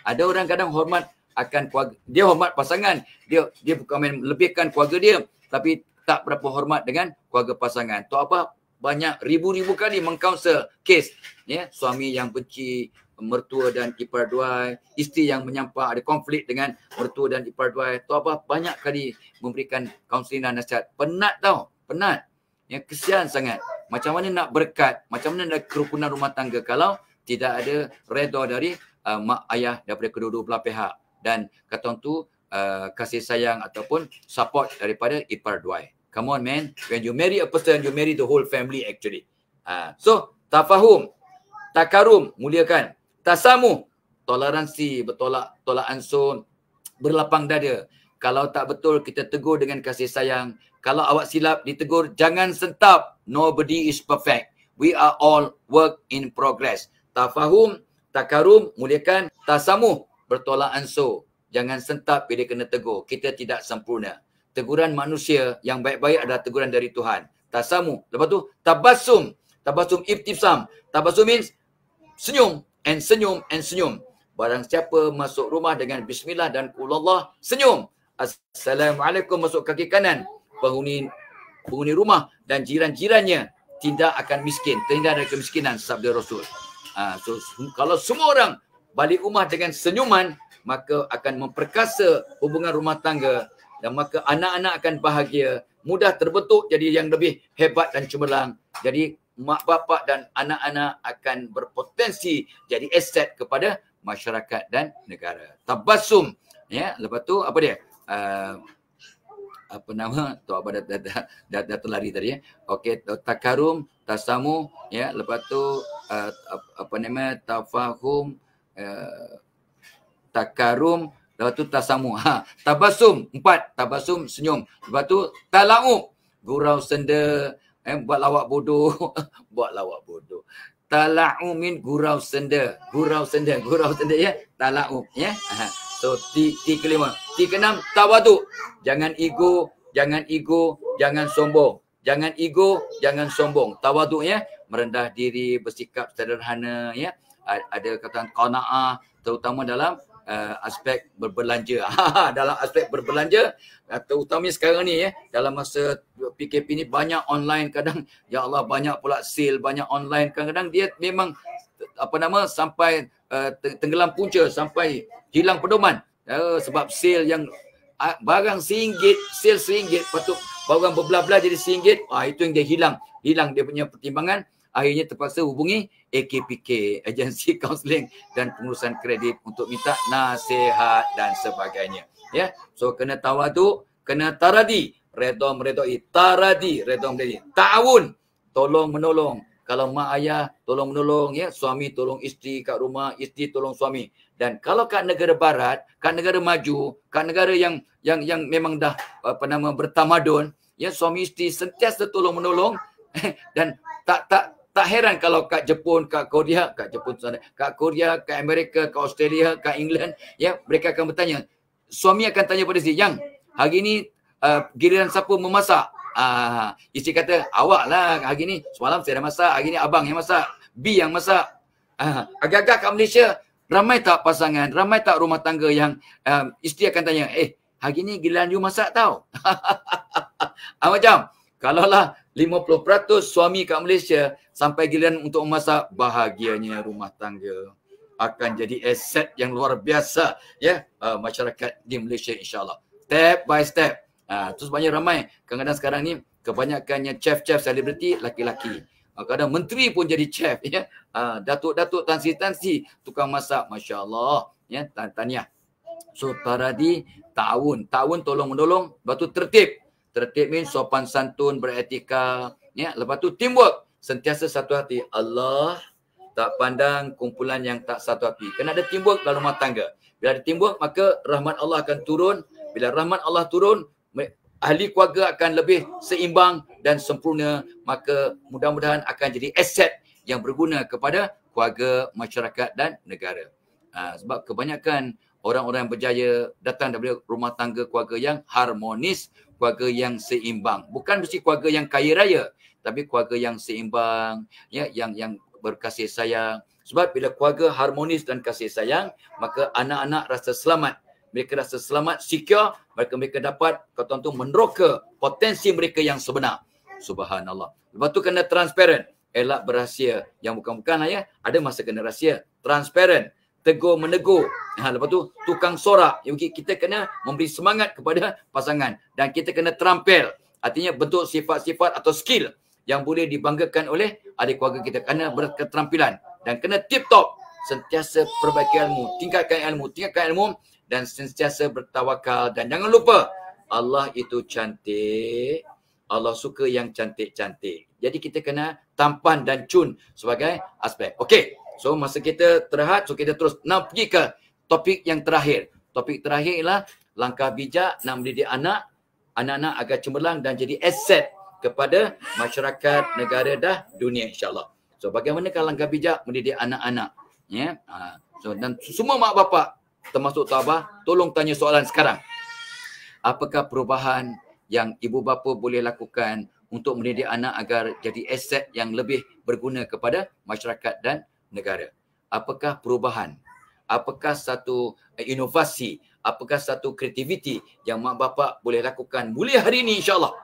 Ada orang kadang hormat akan keluarga. Dia hormat pasangan. Dia dia bukan main lebihkan keluarga dia. Tapi tak berapa hormat dengan keluarga pasangan. Tu apa? Banyak ribu-ribu kali mengkaunsel kes. Ya, suami yang benci mertua dan ipar dua. Isteri yang menyampa ada konflik dengan mertua dan ipar dua. Tu apa? Banyak kali memberikan kaunseling dan nasihat. Penat tau. Penat. Ya, kesian sangat. Macam mana nak berkat? Macam mana nak kerukunan rumah tangga kalau tidak ada redor dari uh, mak ayah daripada kedua-dua pihak dan kata tu uh, kasih sayang ataupun support daripada ipar duai. Come on man, when you marry a person, you marry the whole family actually. Uh, so, tafahum, takarum, muliakan. Tasamu, toleransi, bertolak, tolak ansur, berlapang dada. Kalau tak betul, kita tegur dengan kasih sayang. Kalau awak silap, ditegur, jangan sentap. Nobody is perfect. We are all work in progress. Tafahum, takarum, muliakan, tasamuh, bertolak ansur. Jangan sentap bila kena tegur. Kita tidak sempurna. Teguran manusia yang baik-baik adalah teguran dari Tuhan. Tasamu. Lepas tu, tabasum. Tabasum ibtibsam. Tabasum means senyum. And senyum. And senyum. Barang siapa masuk rumah dengan bismillah dan kulallah, senyum. Assalamualaikum masuk kaki kanan. Penghuni penghuni rumah dan jiran-jirannya tidak akan miskin. Terhindar dari kemiskinan, sabda Rasul. Uh, so, kalau semua orang balik rumah dengan senyuman maka akan memperkasa hubungan rumah tangga dan maka anak-anak akan bahagia mudah terbentuk jadi yang lebih hebat dan cemerlang jadi mak bapak dan anak-anak akan berpotensi jadi aset kepada masyarakat dan negara tabassum ya lepas tu apa dia uh, apa nama tu apa dah dah dah, dah, dah terlari tadi ya okey takarum tasamu ya lepas tu uh, apa nama tafahum Eh, takarum lepas tu tasamu ha tabassum empat tabasum senyum lepas tu talau gurau senda eh buat lawak bodoh (laughs) buat lawak bodoh talau min gurau senda gurau senda gurau senda ya talau ya ha. so ti ti kelima ti keenam tawadu jangan ego jangan ego jangan sombong jangan ego jangan sombong tawadu ya merendah diri bersikap sederhana ya ada kata qanaah terutama dalam uh, aspek berbelanja. (laughs) dalam aspek berbelanja eh, terutamanya sekarang ni eh, dalam masa PKP ni banyak online kadang (laughs) ya Allah banyak pula sale banyak online kadang-kadang dia memang apa nama sampai uh, tenggelam punca sampai hilang pedoman uh, sebab sale yang uh, barang singgit sale singgit patut barang berbelah-belah jadi singgit ah uh, itu yang dia hilang hilang dia punya pertimbangan akhirnya terpaksa hubungi AKPK, agensi (laughs) kaunseling dan pengurusan kredit untuk minta nasihat dan sebagainya. Ya, so kena tawadu, kena taradi, redom redoi, eh, taradi, redom redoi, ta'awun, tolong menolong. Kalau mak ayah tolong menolong, ya suami tolong isteri kat rumah, isteri tolong suami. Dan kalau kat negara barat, kat negara maju, kat negara yang yang yang memang dah apa nama bertamadun, ya suami isteri sentiasa tolong menolong (laughs) dan tak tak tak heran kalau kat Jepun, kat Korea, kat Jepun, kat Korea, kat Amerika, kat Australia, kat England, ya, mereka akan bertanya. Suami akan tanya pada si, yang hari ni uh, giliran siapa memasak? Uh, isteri kata, awak lah hari ni, semalam saya dah masak, hari ni abang yang masak, B yang masak. Uh, agak-agak kat Malaysia, ramai tak pasangan, ramai tak rumah tangga yang uh, isteri akan tanya, eh, hari ni giliran you masak tau. (laughs) Ah, macam, Kalaulah 50% suami kat Malaysia sampai giliran untuk memasak bahagianya rumah tangga akan jadi aset yang luar biasa ya uh, masyarakat di Malaysia insyaallah step by step uh, terus banyak ramai kadang-kadang sekarang ni kebanyakannya chef-chef selebriti laki-laki uh, kadang menteri pun jadi chef ya uh, datuk-datuk tan sri tan tukang masak masyaallah ya tanya so para di tahun tahun tolong menolong batu tertib tertib min sopan santun beretika ya lepas tu teamwork sentiasa satu hati Allah tak pandang kumpulan yang tak satu hati kena ada teamwork dalam rumah tangga bila ada teamwork maka rahmat Allah akan turun bila rahmat Allah turun ahli keluarga akan lebih seimbang dan sempurna maka mudah-mudahan akan jadi aset yang berguna kepada keluarga, masyarakat dan negara. Ha, sebab kebanyakan orang-orang berjaya datang daripada rumah tangga keluarga yang harmonis, keluarga yang seimbang bukan mesti keluarga yang kaya raya tapi keluarga yang seimbang ya yang yang berkasih sayang sebab bila keluarga harmonis dan kasih sayang maka anak-anak rasa selamat mereka rasa selamat secure mereka mereka dapat ketentu kata meneroka potensi mereka yang sebenar subhanallah lepas tu kena transparent elak berahsia yang bukan-bukan lah ya ada masa kena rahsia transparent tegur menegur ha, lepas tu tukang sorak jadi ya, kita kena memberi semangat kepada pasangan dan kita kena terampil artinya bentuk sifat-sifat atau skill yang boleh dibanggakan oleh adik keluarga kita kena berketerampilan dan kena tip top sentiasa perbaiki ilmu tingkatkan ilmu tingkatkan ilmu dan sentiasa bertawakal dan jangan lupa Allah itu cantik Allah suka yang cantik-cantik jadi kita kena tampan dan cun sebagai aspek okey So masa kita terhad, so kita terus nak pergi ke topik yang terakhir. Topik terakhir ialah langkah bijak nak mendidik anak, anak-anak agar cemerlang dan jadi aset kepada masyarakat negara dah dunia insyaAllah. So bagaimana kalau langkah bijak mendidik anak-anak? Ya, yeah. Ha. uh, so dan semua mak bapak termasuk tabah tolong tanya soalan sekarang. Apakah perubahan yang ibu bapa boleh lakukan untuk mendidik anak agar jadi aset yang lebih berguna kepada masyarakat dan negara? Apakah perubahan? Apakah satu eh, inovasi? Apakah satu kreativiti yang mak bapak boleh lakukan mulai hari ini insyaAllah?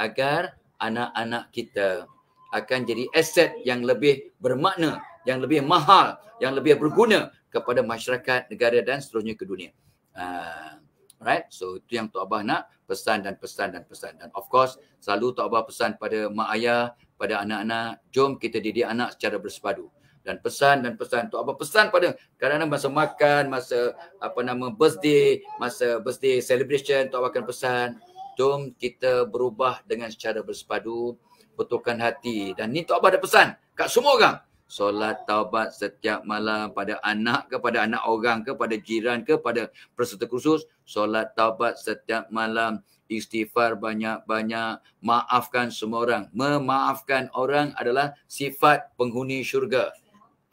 Agar anak-anak kita akan jadi aset yang lebih bermakna, yang lebih mahal, yang lebih berguna kepada masyarakat, negara dan seterusnya ke dunia. Uh, ah, right? So itu yang Tok Abah nak pesan dan pesan dan pesan. Dan of course selalu Tok Abah pesan pada mak ayah, pada anak-anak, jom kita didik anak secara bersepadu dan pesan dan pesan tu apa pesan pada kadang masa makan masa apa nama birthday masa birthday celebration tu awak akan pesan jom kita berubah dengan secara bersepadu betulkan hati dan ni untuk apa ada pesan kat semua orang solat taubat setiap malam pada anak kepada anak orang kepada jiran kepada pada peserta kursus solat taubat setiap malam istighfar banyak-banyak maafkan semua orang memaafkan orang adalah sifat penghuni syurga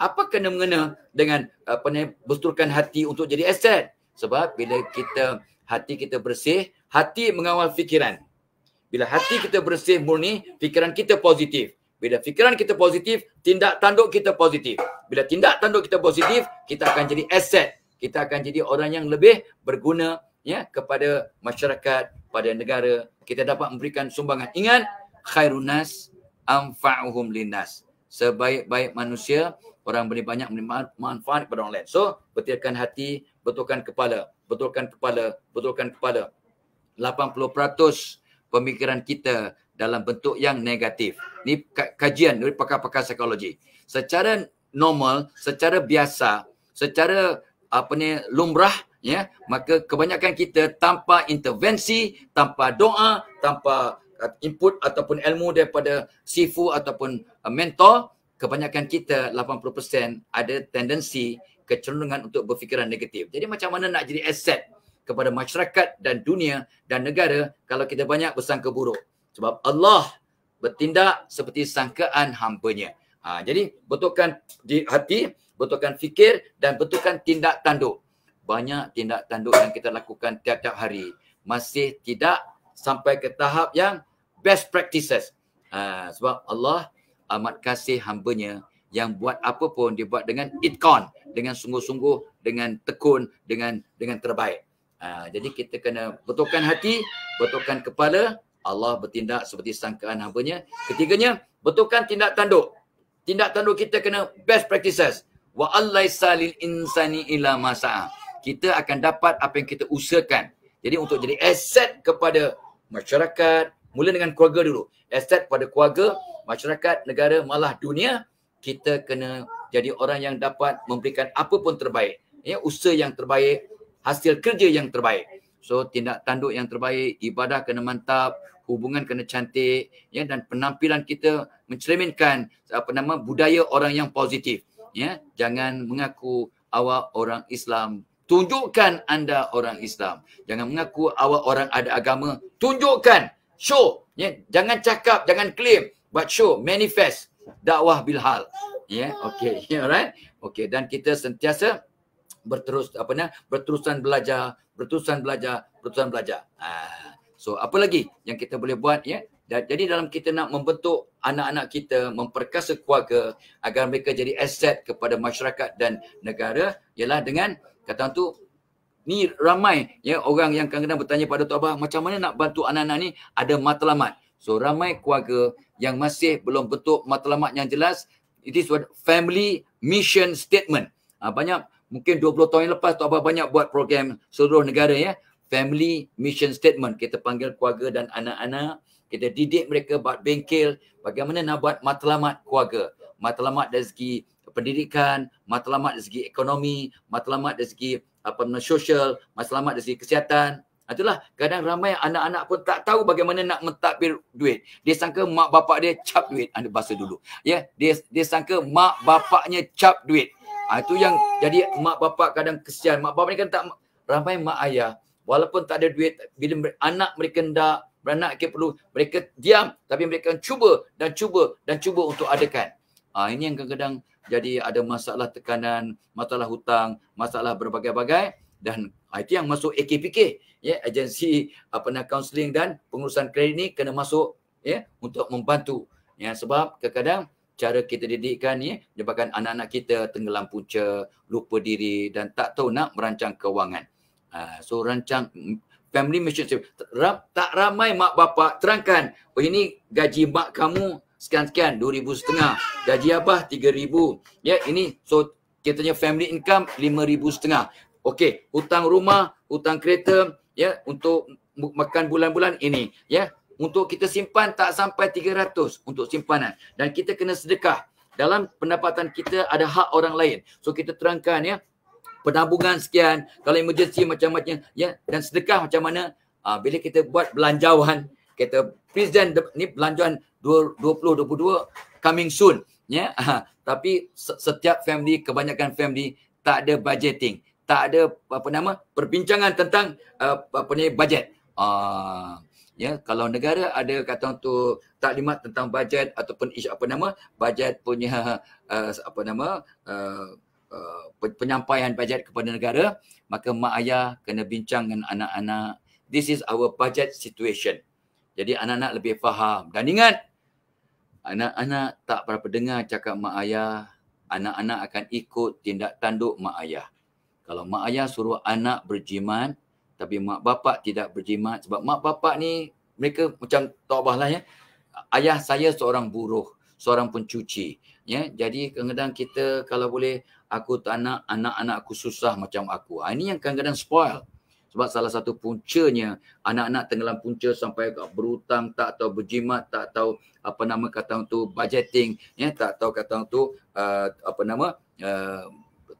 apa kena mengena dengan eh, apa ni besturkan hati untuk jadi aset sebab bila kita hati kita bersih hati mengawal fikiran bila hati kita bersih murni fikiran kita positif bila fikiran kita positif tindak tanduk kita positif bila tindak tanduk kita positif kita akan jadi aset kita akan jadi orang yang lebih berguna ya kepada masyarakat pada negara kita dapat memberikan sumbangan ingat khairunas anfa'uhum linnas sebaik-baik manusia orang boleh banyak manfaat kepada orang lain. So, betulkan hati, betulkan kepala, betulkan kepala, betulkan kepala. 80% pemikiran kita dalam bentuk yang negatif. Ini kajian dari pakar-pakar psikologi. Secara normal, secara biasa, secara apa ni lumrah ya maka kebanyakan kita tanpa intervensi tanpa doa tanpa uh, input ataupun ilmu daripada sifu ataupun uh, mentor kebanyakan kita 80% ada tendensi kecenderungan untuk berfikiran negatif. Jadi macam mana nak jadi aset kepada masyarakat dan dunia dan negara kalau kita banyak bersangka buruk? Sebab Allah bertindak seperti sangkaan hambanya. Ha, jadi bentukkan di hati, bentukkan fikir dan bentukkan tindak tanduk. Banyak tindak tanduk yang kita lakukan tiap-tiap hari masih tidak sampai ke tahap yang best practices. Ha, sebab Allah amat kasih hambanya yang buat apa pun dia buat dengan itkon dengan sungguh-sungguh dengan tekun dengan dengan terbaik ha, jadi kita kena betulkan hati betulkan kepala Allah bertindak seperti sangkaan hambanya ketiganya betulkan tindak tanduk tindak tanduk kita kena best practices wa allaisa salil insani ila masaa kita akan dapat apa yang kita usahakan jadi untuk jadi aset kepada masyarakat Mula dengan keluarga dulu. Aset pada keluarga, masyarakat, negara, malah dunia, kita kena jadi orang yang dapat memberikan apa pun terbaik. Ya, usaha yang terbaik, hasil kerja yang terbaik. So, tindak tanduk yang terbaik, ibadah kena mantap, hubungan kena cantik, ya, dan penampilan kita mencerminkan apa nama budaya orang yang positif. Ya, jangan mengaku awak orang Islam. Tunjukkan anda orang Islam. Jangan mengaku awak orang ada agama. Tunjukkan show yeah. jangan cakap jangan claim but show manifest dakwah bilhal ya yeah. okey yeah, (laughs) alright okey dan kita sentiasa berterus apa nya berterusan belajar berterusan belajar berterusan belajar ah so apa lagi yang kita boleh buat ya yeah. jadi dalam kita nak membentuk anak-anak kita memperkasa keluarga agar mereka jadi aset kepada masyarakat dan negara ialah dengan kata tu ni ramai ya orang yang kadang-kadang bertanya pada Tok Abah macam mana nak bantu anak-anak ni ada matlamat. So ramai keluarga yang masih belum bentuk matlamat yang jelas. It is what family mission statement. Ha, banyak mungkin 20 tahun yang lepas Tok Abah banyak buat program seluruh negara ya. Family mission statement. Kita panggil keluarga dan anak-anak. Kita didik mereka buat bengkel. Bagaimana nak buat matlamat keluarga. Matlamat dari segi pendidikan, matlamat dari segi ekonomi, matlamat dari segi apa nama sosial, maslahat dari segi kesihatan. Ha, itulah kadang ramai anak-anak pun tak tahu bagaimana nak mentadbir duit. Dia sangka mak bapak dia cap duit. Ada bahasa dulu. Ya, yeah? dia dia sangka mak bapaknya cap duit. Ha, itu yang jadi mak bapak kadang kesian. Mak bapak ni kan tak ramai mak ayah. Walaupun tak ada duit, bila anak mereka hendak beranak ke perlu, mereka diam tapi mereka cuba dan cuba dan cuba untuk adakan. Ha, ini yang kadang-kadang jadi ada masalah tekanan, masalah hutang, masalah berbagai-bagai dan itu yang masuk AKPK, ya, agensi apa nak counseling dan pengurusan kredit ni kena masuk ya untuk membantu ya sebab kadang-kadang cara kita didikkan ni ya, menyebabkan anak-anak kita tenggelam punca, lupa diri dan tak tahu nak merancang kewangan. Uh, so rancang family mission tak ramai mak bapak terangkan oh ini gaji mak kamu sekian-sekian, dua ribu setengah. Gaji apa? tiga ribu Ya, ini so kita punya family income lima ribu setengah. Okey, hutang rumah, hutang kereta, ya, untuk makan bulan-bulan ini, ya. Untuk kita simpan tak sampai tiga ratus untuk simpanan. Dan kita kena sedekah. Dalam pendapatan kita ada hak orang lain. So kita terangkan ya, penabungan sekian, kalau emergency macam-macam, ya. Dan sedekah macam mana? Uh, bila kita buat belanjawan, kita present ni belanjawan 2022 coming soon ya yeah? (laughs) tapi setiap family kebanyakan family tak ada budgeting tak ada apa nama perbincangan tentang uh, apa ni budget uh, ya yeah? kalau negara ada kata tu taklimat tentang budget ataupun isu apa nama budget punya (laughs) uh, apa nama uh, uh, penyampaian budget kepada negara maka mak ayah kena bincang dengan anak-anak this is our budget situation jadi anak-anak lebih faham dan ingat Anak-anak tak berapa dengar cakap mak ayah, anak-anak akan ikut tindak tanduk mak ayah. Kalau mak ayah suruh anak berjimat, tapi mak bapak tidak berjimat. Sebab mak bapak ni, mereka macam taubah lah ya. Ayah saya seorang buruh, seorang pencuci. Ya? Jadi kadang-kadang kita kalau boleh, aku tak nak anak-anak aku susah macam aku. Ah, ini yang kadang-kadang spoil. Sebab salah satu puncanya anak-anak tenggelam punca sampai berhutang tak tahu berjimat tak tahu apa nama kata tu budgeting ya tak tahu kata tu uh, apa nama uh,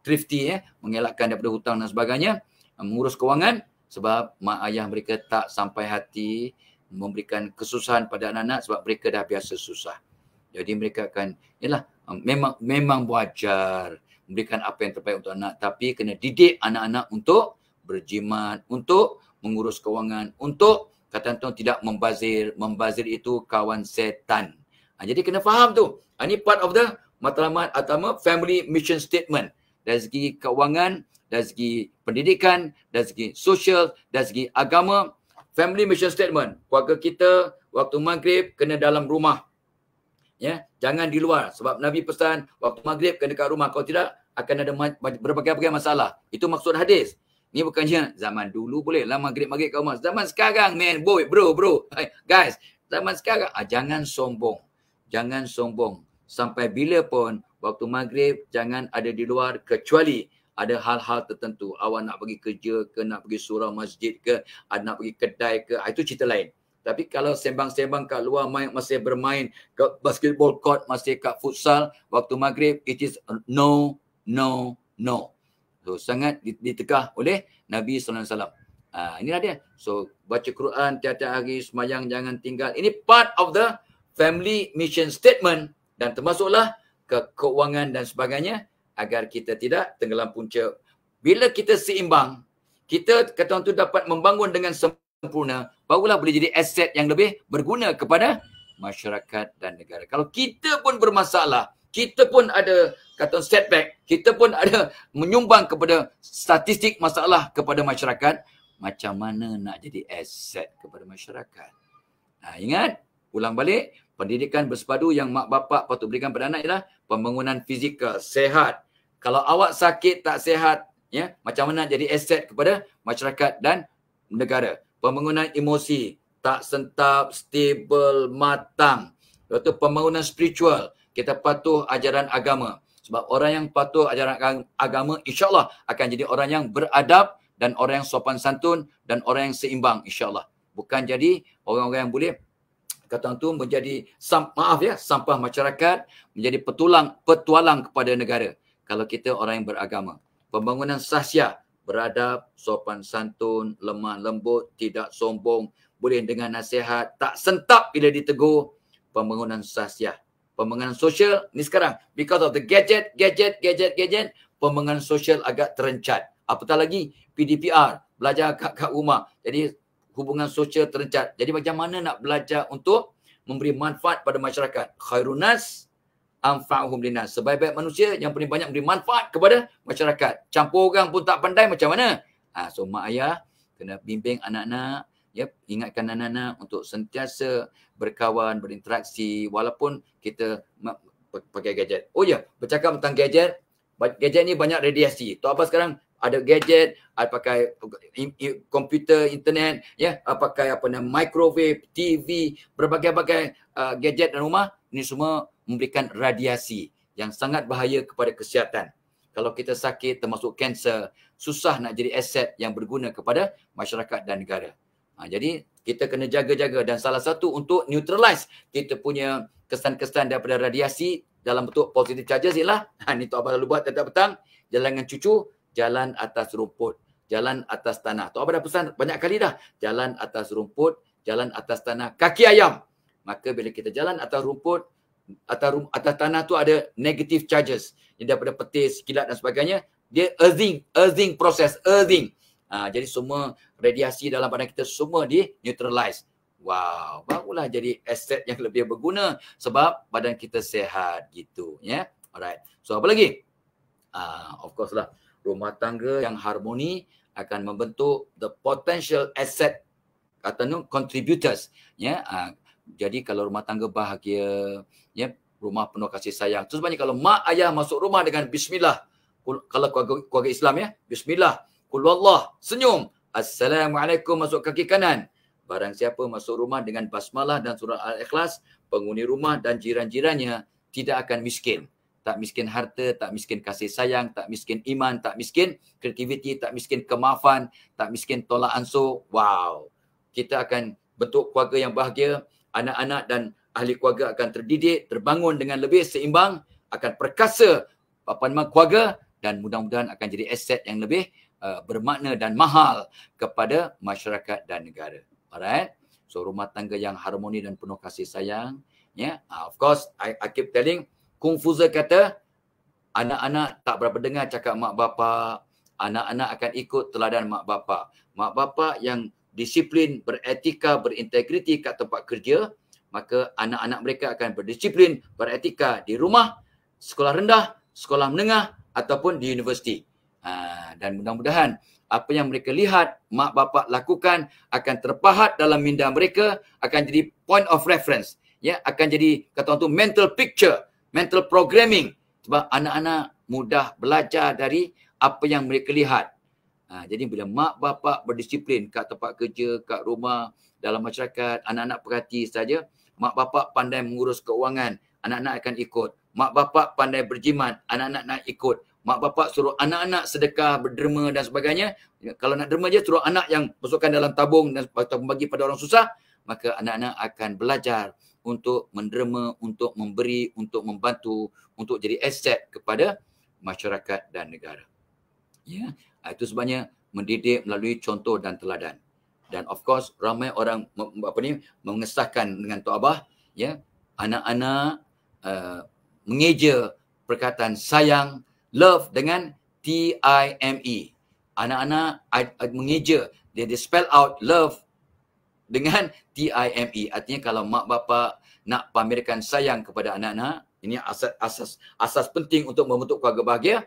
thrifty ya mengelakkan daripada hutang dan sebagainya um, mengurus kewangan sebab mak ayah mereka tak sampai hati memberikan kesusahan pada anak-anak sebab mereka dah biasa susah. Jadi mereka akan yalah um, memang memang wajar memberikan apa yang terbaik untuk anak tapi kena didik anak-anak untuk berjimat untuk mengurus kewangan untuk kata tuan tidak membazir membazir itu kawan setan ha, jadi kena faham tu ha, ini part of the matlamat utama family mission statement dari segi kewangan dari segi pendidikan dari segi social dari segi agama family mission statement keluarga kita waktu maghrib kena dalam rumah ya jangan di luar sebab nabi pesan waktu maghrib kena dekat rumah kalau tidak akan ada berbagai-bagai masalah itu maksud hadis Ni bukan macam zaman dulu boleh. Lama maghrib-maghrib kau rumah. Zaman sekarang, man. Boy, bro, bro. Guys, zaman sekarang. Ah, jangan sombong. Jangan sombong. Sampai bila pun, waktu maghrib, jangan ada di luar kecuali ada hal-hal tertentu. Awak nak pergi kerja ke, nak pergi surau masjid ke, ada ah, nak pergi kedai ke. Ah, itu cerita lain. Tapi kalau sembang-sembang kat luar main, masih bermain ke basketball court, masih kat futsal, waktu maghrib, it is no, no, no. So sangat ditekah oleh Nabi sallallahu alaihi wasallam. Ah, Ini dia. So baca Quran tiap-tiap hari, semayang jangan tinggal. Ini part of the family mission statement dan termasuklah ke keuangan dan sebagainya agar kita tidak tenggelam punca. Bila kita seimbang, kita kata tu dapat membangun dengan sempurna, barulah boleh jadi aset yang lebih berguna kepada masyarakat dan negara. Kalau kita pun bermasalah, kita pun ada kata setback, kita pun ada menyumbang kepada statistik masalah kepada masyarakat, macam mana nak jadi aset kepada masyarakat. Nah, ha, ingat, ulang balik, pendidikan bersepadu yang mak bapak patut berikan pada anak ialah pembangunan fizikal, sehat. Kalau awak sakit, tak sehat, ya, macam mana nak jadi aset kepada masyarakat dan negara. Pembangunan emosi, tak sentap, stable, matang. Lepas tu pembangunan spiritual, kita patuh ajaran agama. Sebab orang yang patuh ajaran agama insyaAllah akan jadi orang yang beradab dan orang yang sopan santun dan orang yang seimbang insyaAllah. Bukan jadi orang-orang yang boleh kata tu menjadi maaf ya sampah masyarakat menjadi petulang petualang kepada negara kalau kita orang yang beragama pembangunan sahsia beradab sopan santun lemah lembut tidak sombong boleh dengan nasihat tak sentap bila ditegur pembangunan sahsiah pembangunan sosial ni sekarang because of the gadget gadget gadget gadget pembangunan sosial agak terencat apatah lagi PDPR belajar kat, kat rumah jadi hubungan sosial terencat jadi macam mana nak belajar untuk memberi manfaat pada masyarakat khairunas anfa'uhum linas sebaik-baik manusia yang paling banyak memberi manfaat kepada masyarakat campur orang pun tak pandai macam mana ha, so mak ayah kena bimbing anak-anak Yep, ingatkan anak-anak untuk sentiasa berkawan, berinteraksi walaupun kita pakai gadget. Oh ya, yeah, bercakap tentang gadget. Gadget ni banyak radiasi. Tu apa sekarang ada gadget, ada pakai komputer, internet, ya, yeah, pakai apa nama microwave, TV, berbagai-bagai uh, gadget dalam rumah Ini semua memberikan radiasi yang sangat bahaya kepada kesihatan. Kalau kita sakit termasuk kanser, susah nak jadi aset yang berguna kepada masyarakat dan negara. Ha, jadi kita kena jaga-jaga dan salah satu untuk neutralize kita punya kesan-kesan daripada radiasi dalam bentuk positive charges ialah ha, ni Tok Abah lalu buat tetap petang jalan dengan cucu jalan atas rumput jalan atas tanah Tok Abah dah pesan banyak kali dah jalan atas rumput jalan atas tanah kaki ayam maka bila kita jalan atas rumput atas, rum, atas tanah tu ada negative charges yang daripada petis kilat dan sebagainya dia earthing earthing process earthing Ah, jadi semua radiasi dalam badan kita semua di neutralize. Wow, barulah jadi aset yang lebih berguna sebab badan kita sehat gitu, ya. Yeah? Alright. So apa lagi? Uh, of course lah, rumah tangga yang harmoni akan membentuk the potential asset kata no contributors, ya. Yeah? Uh, jadi kalau rumah tangga bahagia, ya, yeah? rumah penuh kasih sayang. Terus banyak kalau mak ayah masuk rumah dengan bismillah kalau keluarga, keluarga Islam ya, bismillah Kul wallah, senyum. Assalamualaikum masuk kaki kanan. Barang siapa masuk rumah dengan basmalah dan surah al-ikhlas, penghuni rumah dan jiran-jirannya tidak akan miskin. Tak miskin harta, tak miskin kasih sayang, tak miskin iman, tak miskin kreativiti, tak miskin kemafan, tak miskin tolak ansur. Wow. Kita akan bentuk keluarga yang bahagia. Anak-anak dan ahli keluarga akan terdidik, terbangun dengan lebih seimbang. Akan perkasa papan keluarga dan mudah-mudahan akan jadi aset yang lebih uh, bermakna dan mahal kepada masyarakat dan negara. Alright. So rumah tangga yang harmoni dan penuh kasih sayang, Yeah. Uh, of course I, I keep telling Kung Fuza kata anak-anak tak berapa dengar cakap mak bapa, anak-anak akan ikut teladan mak bapa. Mak bapa yang disiplin, beretika, berintegriti kat tempat kerja, maka anak-anak mereka akan berdisiplin, beretika di rumah, sekolah rendah, sekolah menengah ataupun di universiti. Ha, dan mudah-mudahan apa yang mereka lihat, mak bapak lakukan akan terpahat dalam minda mereka, akan jadi point of reference. Ya, akan jadi kata orang tu mental picture, mental programming. Sebab anak-anak mudah belajar dari apa yang mereka lihat. Ha, jadi bila mak bapak berdisiplin kat tempat kerja, kat rumah, dalam masyarakat, anak-anak perhati saja, mak bapak pandai mengurus keuangan, anak-anak akan ikut. Mak bapak pandai berjimat, anak-anak nak ikut mak bapak suruh anak-anak sedekah berderma dan sebagainya kalau nak derma je suruh anak yang masukkan dalam tabung dan ataupun bagi pada orang susah maka anak-anak akan belajar untuk menderma untuk memberi untuk membantu untuk jadi aset kepada masyarakat dan negara ya itu sebenarnya mendidik melalui contoh dan teladan dan of course ramai orang apa ni mengesahkan dengan tok abah ya anak-anak uh, mengeja perkataan sayang love dengan T I M E. Anak-anak I, mengeja dia dia spell out love dengan T I M E. Artinya kalau mak bapa nak pamerkan sayang kepada anak-anak, ini asas asas asas penting untuk membentuk keluarga bahagia,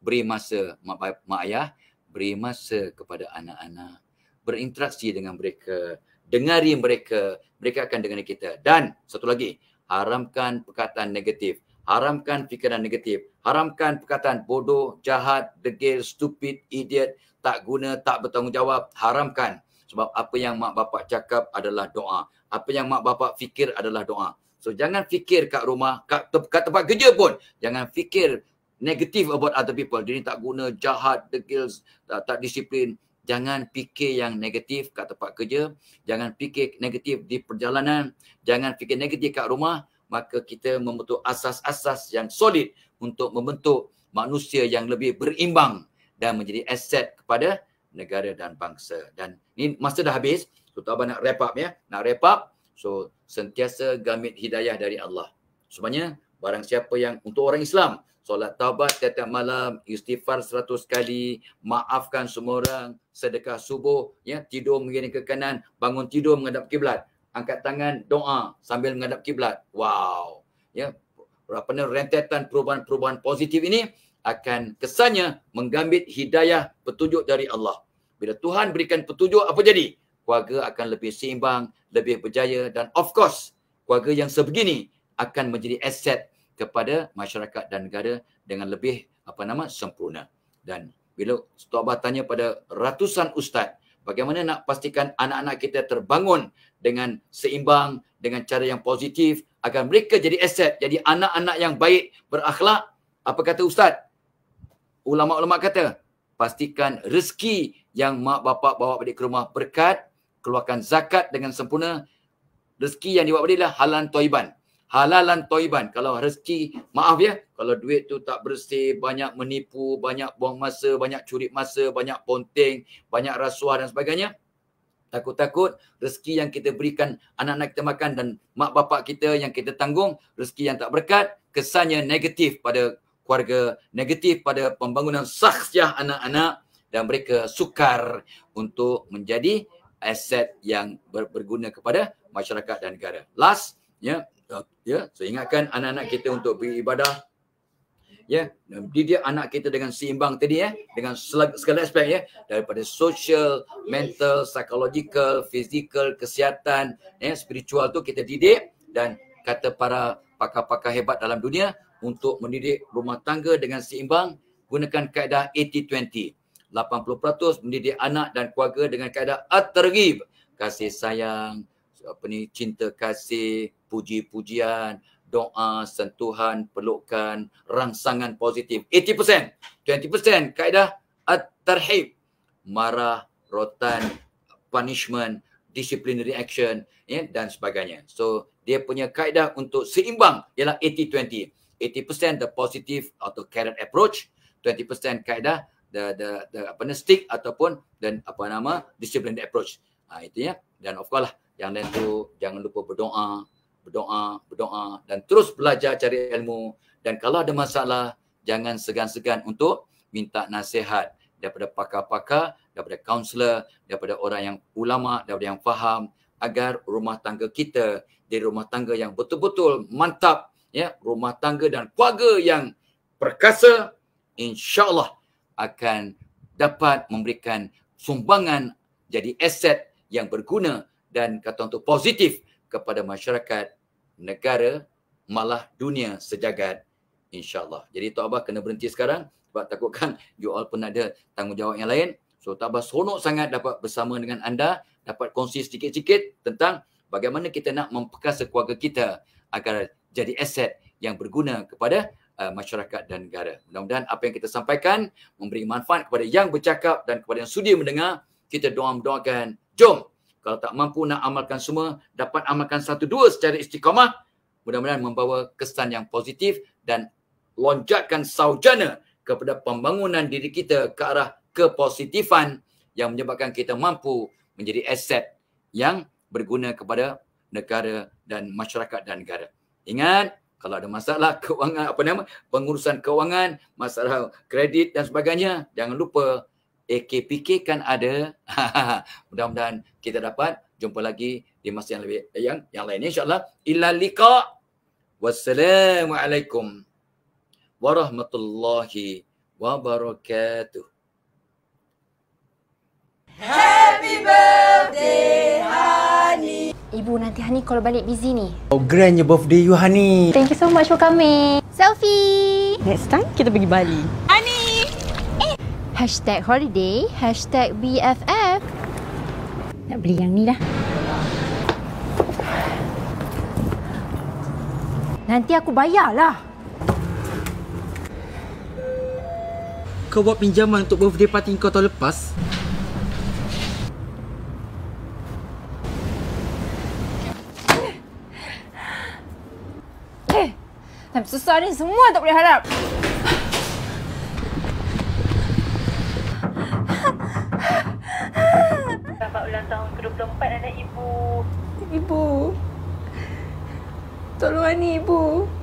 beri masa mak, mak ayah, beri masa kepada anak-anak, berinteraksi dengan mereka, dengari mereka, mereka akan dengar kita. Dan satu lagi, haramkan perkataan negatif, haramkan fikiran negatif, Haramkan perkataan bodoh, jahat, degil, stupid, idiot, tak guna, tak bertanggungjawab. Haramkan. Sebab apa yang mak bapak cakap adalah doa. Apa yang mak bapak fikir adalah doa. So jangan fikir kat rumah, kat, kat tempat kerja pun. Jangan fikir negatif about other people. Dia ni tak guna, jahat, degil, tak, tak disiplin. Jangan fikir yang negatif kat tempat kerja. Jangan fikir negatif di perjalanan. Jangan fikir negatif kat rumah maka kita membentuk asas-asas yang solid untuk membentuk manusia yang lebih berimbang dan menjadi aset kepada negara dan bangsa. Dan ini masa dah habis. So, tak nak wrap up ya. Nak wrap up. So, sentiasa gamit hidayah dari Allah. Sebenarnya, barang siapa yang untuk orang Islam, solat taubat setiap malam, istighfar seratus kali, maafkan semua orang, sedekah subuh, ya tidur mengiring ke kanan, bangun tidur menghadap kiblat angkat tangan doa sambil menghadap kiblat. Wow. Ya, apa ni rentetan perubahan-perubahan positif ini akan kesannya menggambit hidayah petunjuk dari Allah. Bila Tuhan berikan petunjuk apa jadi? Keluarga akan lebih seimbang, lebih berjaya dan of course keluarga yang sebegini akan menjadi aset kepada masyarakat dan negara dengan lebih apa nama sempurna. Dan bila Tuan tanya pada ratusan ustaz bagaimana nak pastikan anak-anak kita terbangun dengan seimbang dengan cara yang positif agar mereka jadi aset jadi anak-anak yang baik berakhlak apa kata ustaz ulama-ulama kata pastikan rezeki yang mak bapak bawa balik ke rumah berkat keluarkan zakat dengan sempurna rezeki yang dibawa baliklah halal toiban halalan toiban. Kalau rezeki, maaf ya. Kalau duit tu tak bersih, banyak menipu, banyak buang masa, banyak curi masa, banyak ponteng, banyak rasuah dan sebagainya. Takut-takut rezeki yang kita berikan anak-anak kita makan dan mak bapak kita yang kita tanggung, rezeki yang tak berkat, kesannya negatif pada keluarga, negatif pada pembangunan saksiah anak-anak dan mereka sukar untuk menjadi aset yang berguna kepada masyarakat dan negara. Last, ya, Oh, ya so ingatkan anak-anak kita untuk pergi ibadah ya dan dia anak kita dengan seimbang tadi ya dengan segala aspek ya daripada social mental psychological physical kesihatan ya spiritual tu kita didik dan kata para pakar-pakar hebat dalam dunia untuk mendidik rumah tangga dengan seimbang gunakan kaedah 80-20 80% mendidik anak dan keluarga dengan kaedah at-targib kasih sayang apa ni cinta kasih, puji-pujian, doa, sentuhan, pelukan, rangsangan positif. 80%, 20% kaedah at-tarhib. Marah, rotan, punishment, disciplinary action ya dan sebagainya. So dia punya kaedah untuk seimbang ialah 80-20. 80% the positive atau carrot approach, 20% kaedah the the the apa nama stick ataupun dan apa nama disciplined approach. Ha, itu ya. Dan of course lah, yang lain tu jangan lupa berdoa, berdoa, berdoa dan terus belajar cari ilmu dan kalau ada masalah jangan segan-segan untuk minta nasihat daripada pakar-pakar, daripada kaunselor, daripada orang yang ulama, daripada yang faham agar rumah tangga kita jadi rumah tangga yang betul-betul mantap ya rumah tangga dan keluarga yang perkasa insyaallah akan dapat memberikan sumbangan jadi aset yang berguna dan kata untuk positif kepada masyarakat negara malah dunia sejagat insyaallah. Jadi Tok Abah kena berhenti sekarang sebab takutkan (laughs) you all pun ada tanggungjawab yang lain. So Tok Abah seronok sangat dapat bersama dengan anda, dapat kongsi sikit-sikit tentang bagaimana kita nak memperkasa keluarga kita agar jadi aset yang berguna kepada uh, masyarakat dan negara. Mudah-mudahan apa yang kita sampaikan memberi manfaat kepada yang bercakap dan kepada yang sudi mendengar. Kita doa-doakan. Jom! Kalau tak mampu nak amalkan semua, dapat amalkan satu dua secara istiqamah. Mudah-mudahan membawa kesan yang positif dan lonjakan saujana kepada pembangunan diri kita ke arah kepositifan yang menyebabkan kita mampu menjadi aset yang berguna kepada negara dan masyarakat dan negara. Ingat, kalau ada masalah (laughs) kewangan apa nama pengurusan kewangan, masalah kredit dan sebagainya, jangan lupa AKPK kan ada. (laughs) Mudah-mudahan kita dapat jumpa lagi di masa yang lebih yang yang lain insyaallah. Illa liqa. Wassalamualaikum warahmatullahi wabarakatuh. Happy birthday Hani. Ibu nanti Hani kalau balik busy ni. Oh, grand your birthday you Hani. Thank you so much for coming. Selfie. Next time kita pergi Bali. Hani. Hashtag holiday Hashtag BFF Nak beli yang ni dah. Nanti aku bayarlah Kau buat pinjaman untuk birthday party kau tahun lepas? I'm so sorry, semua tak boleh harap. dalam tahun ke-24 anak ibu. Ibu. Tolong ni ibu.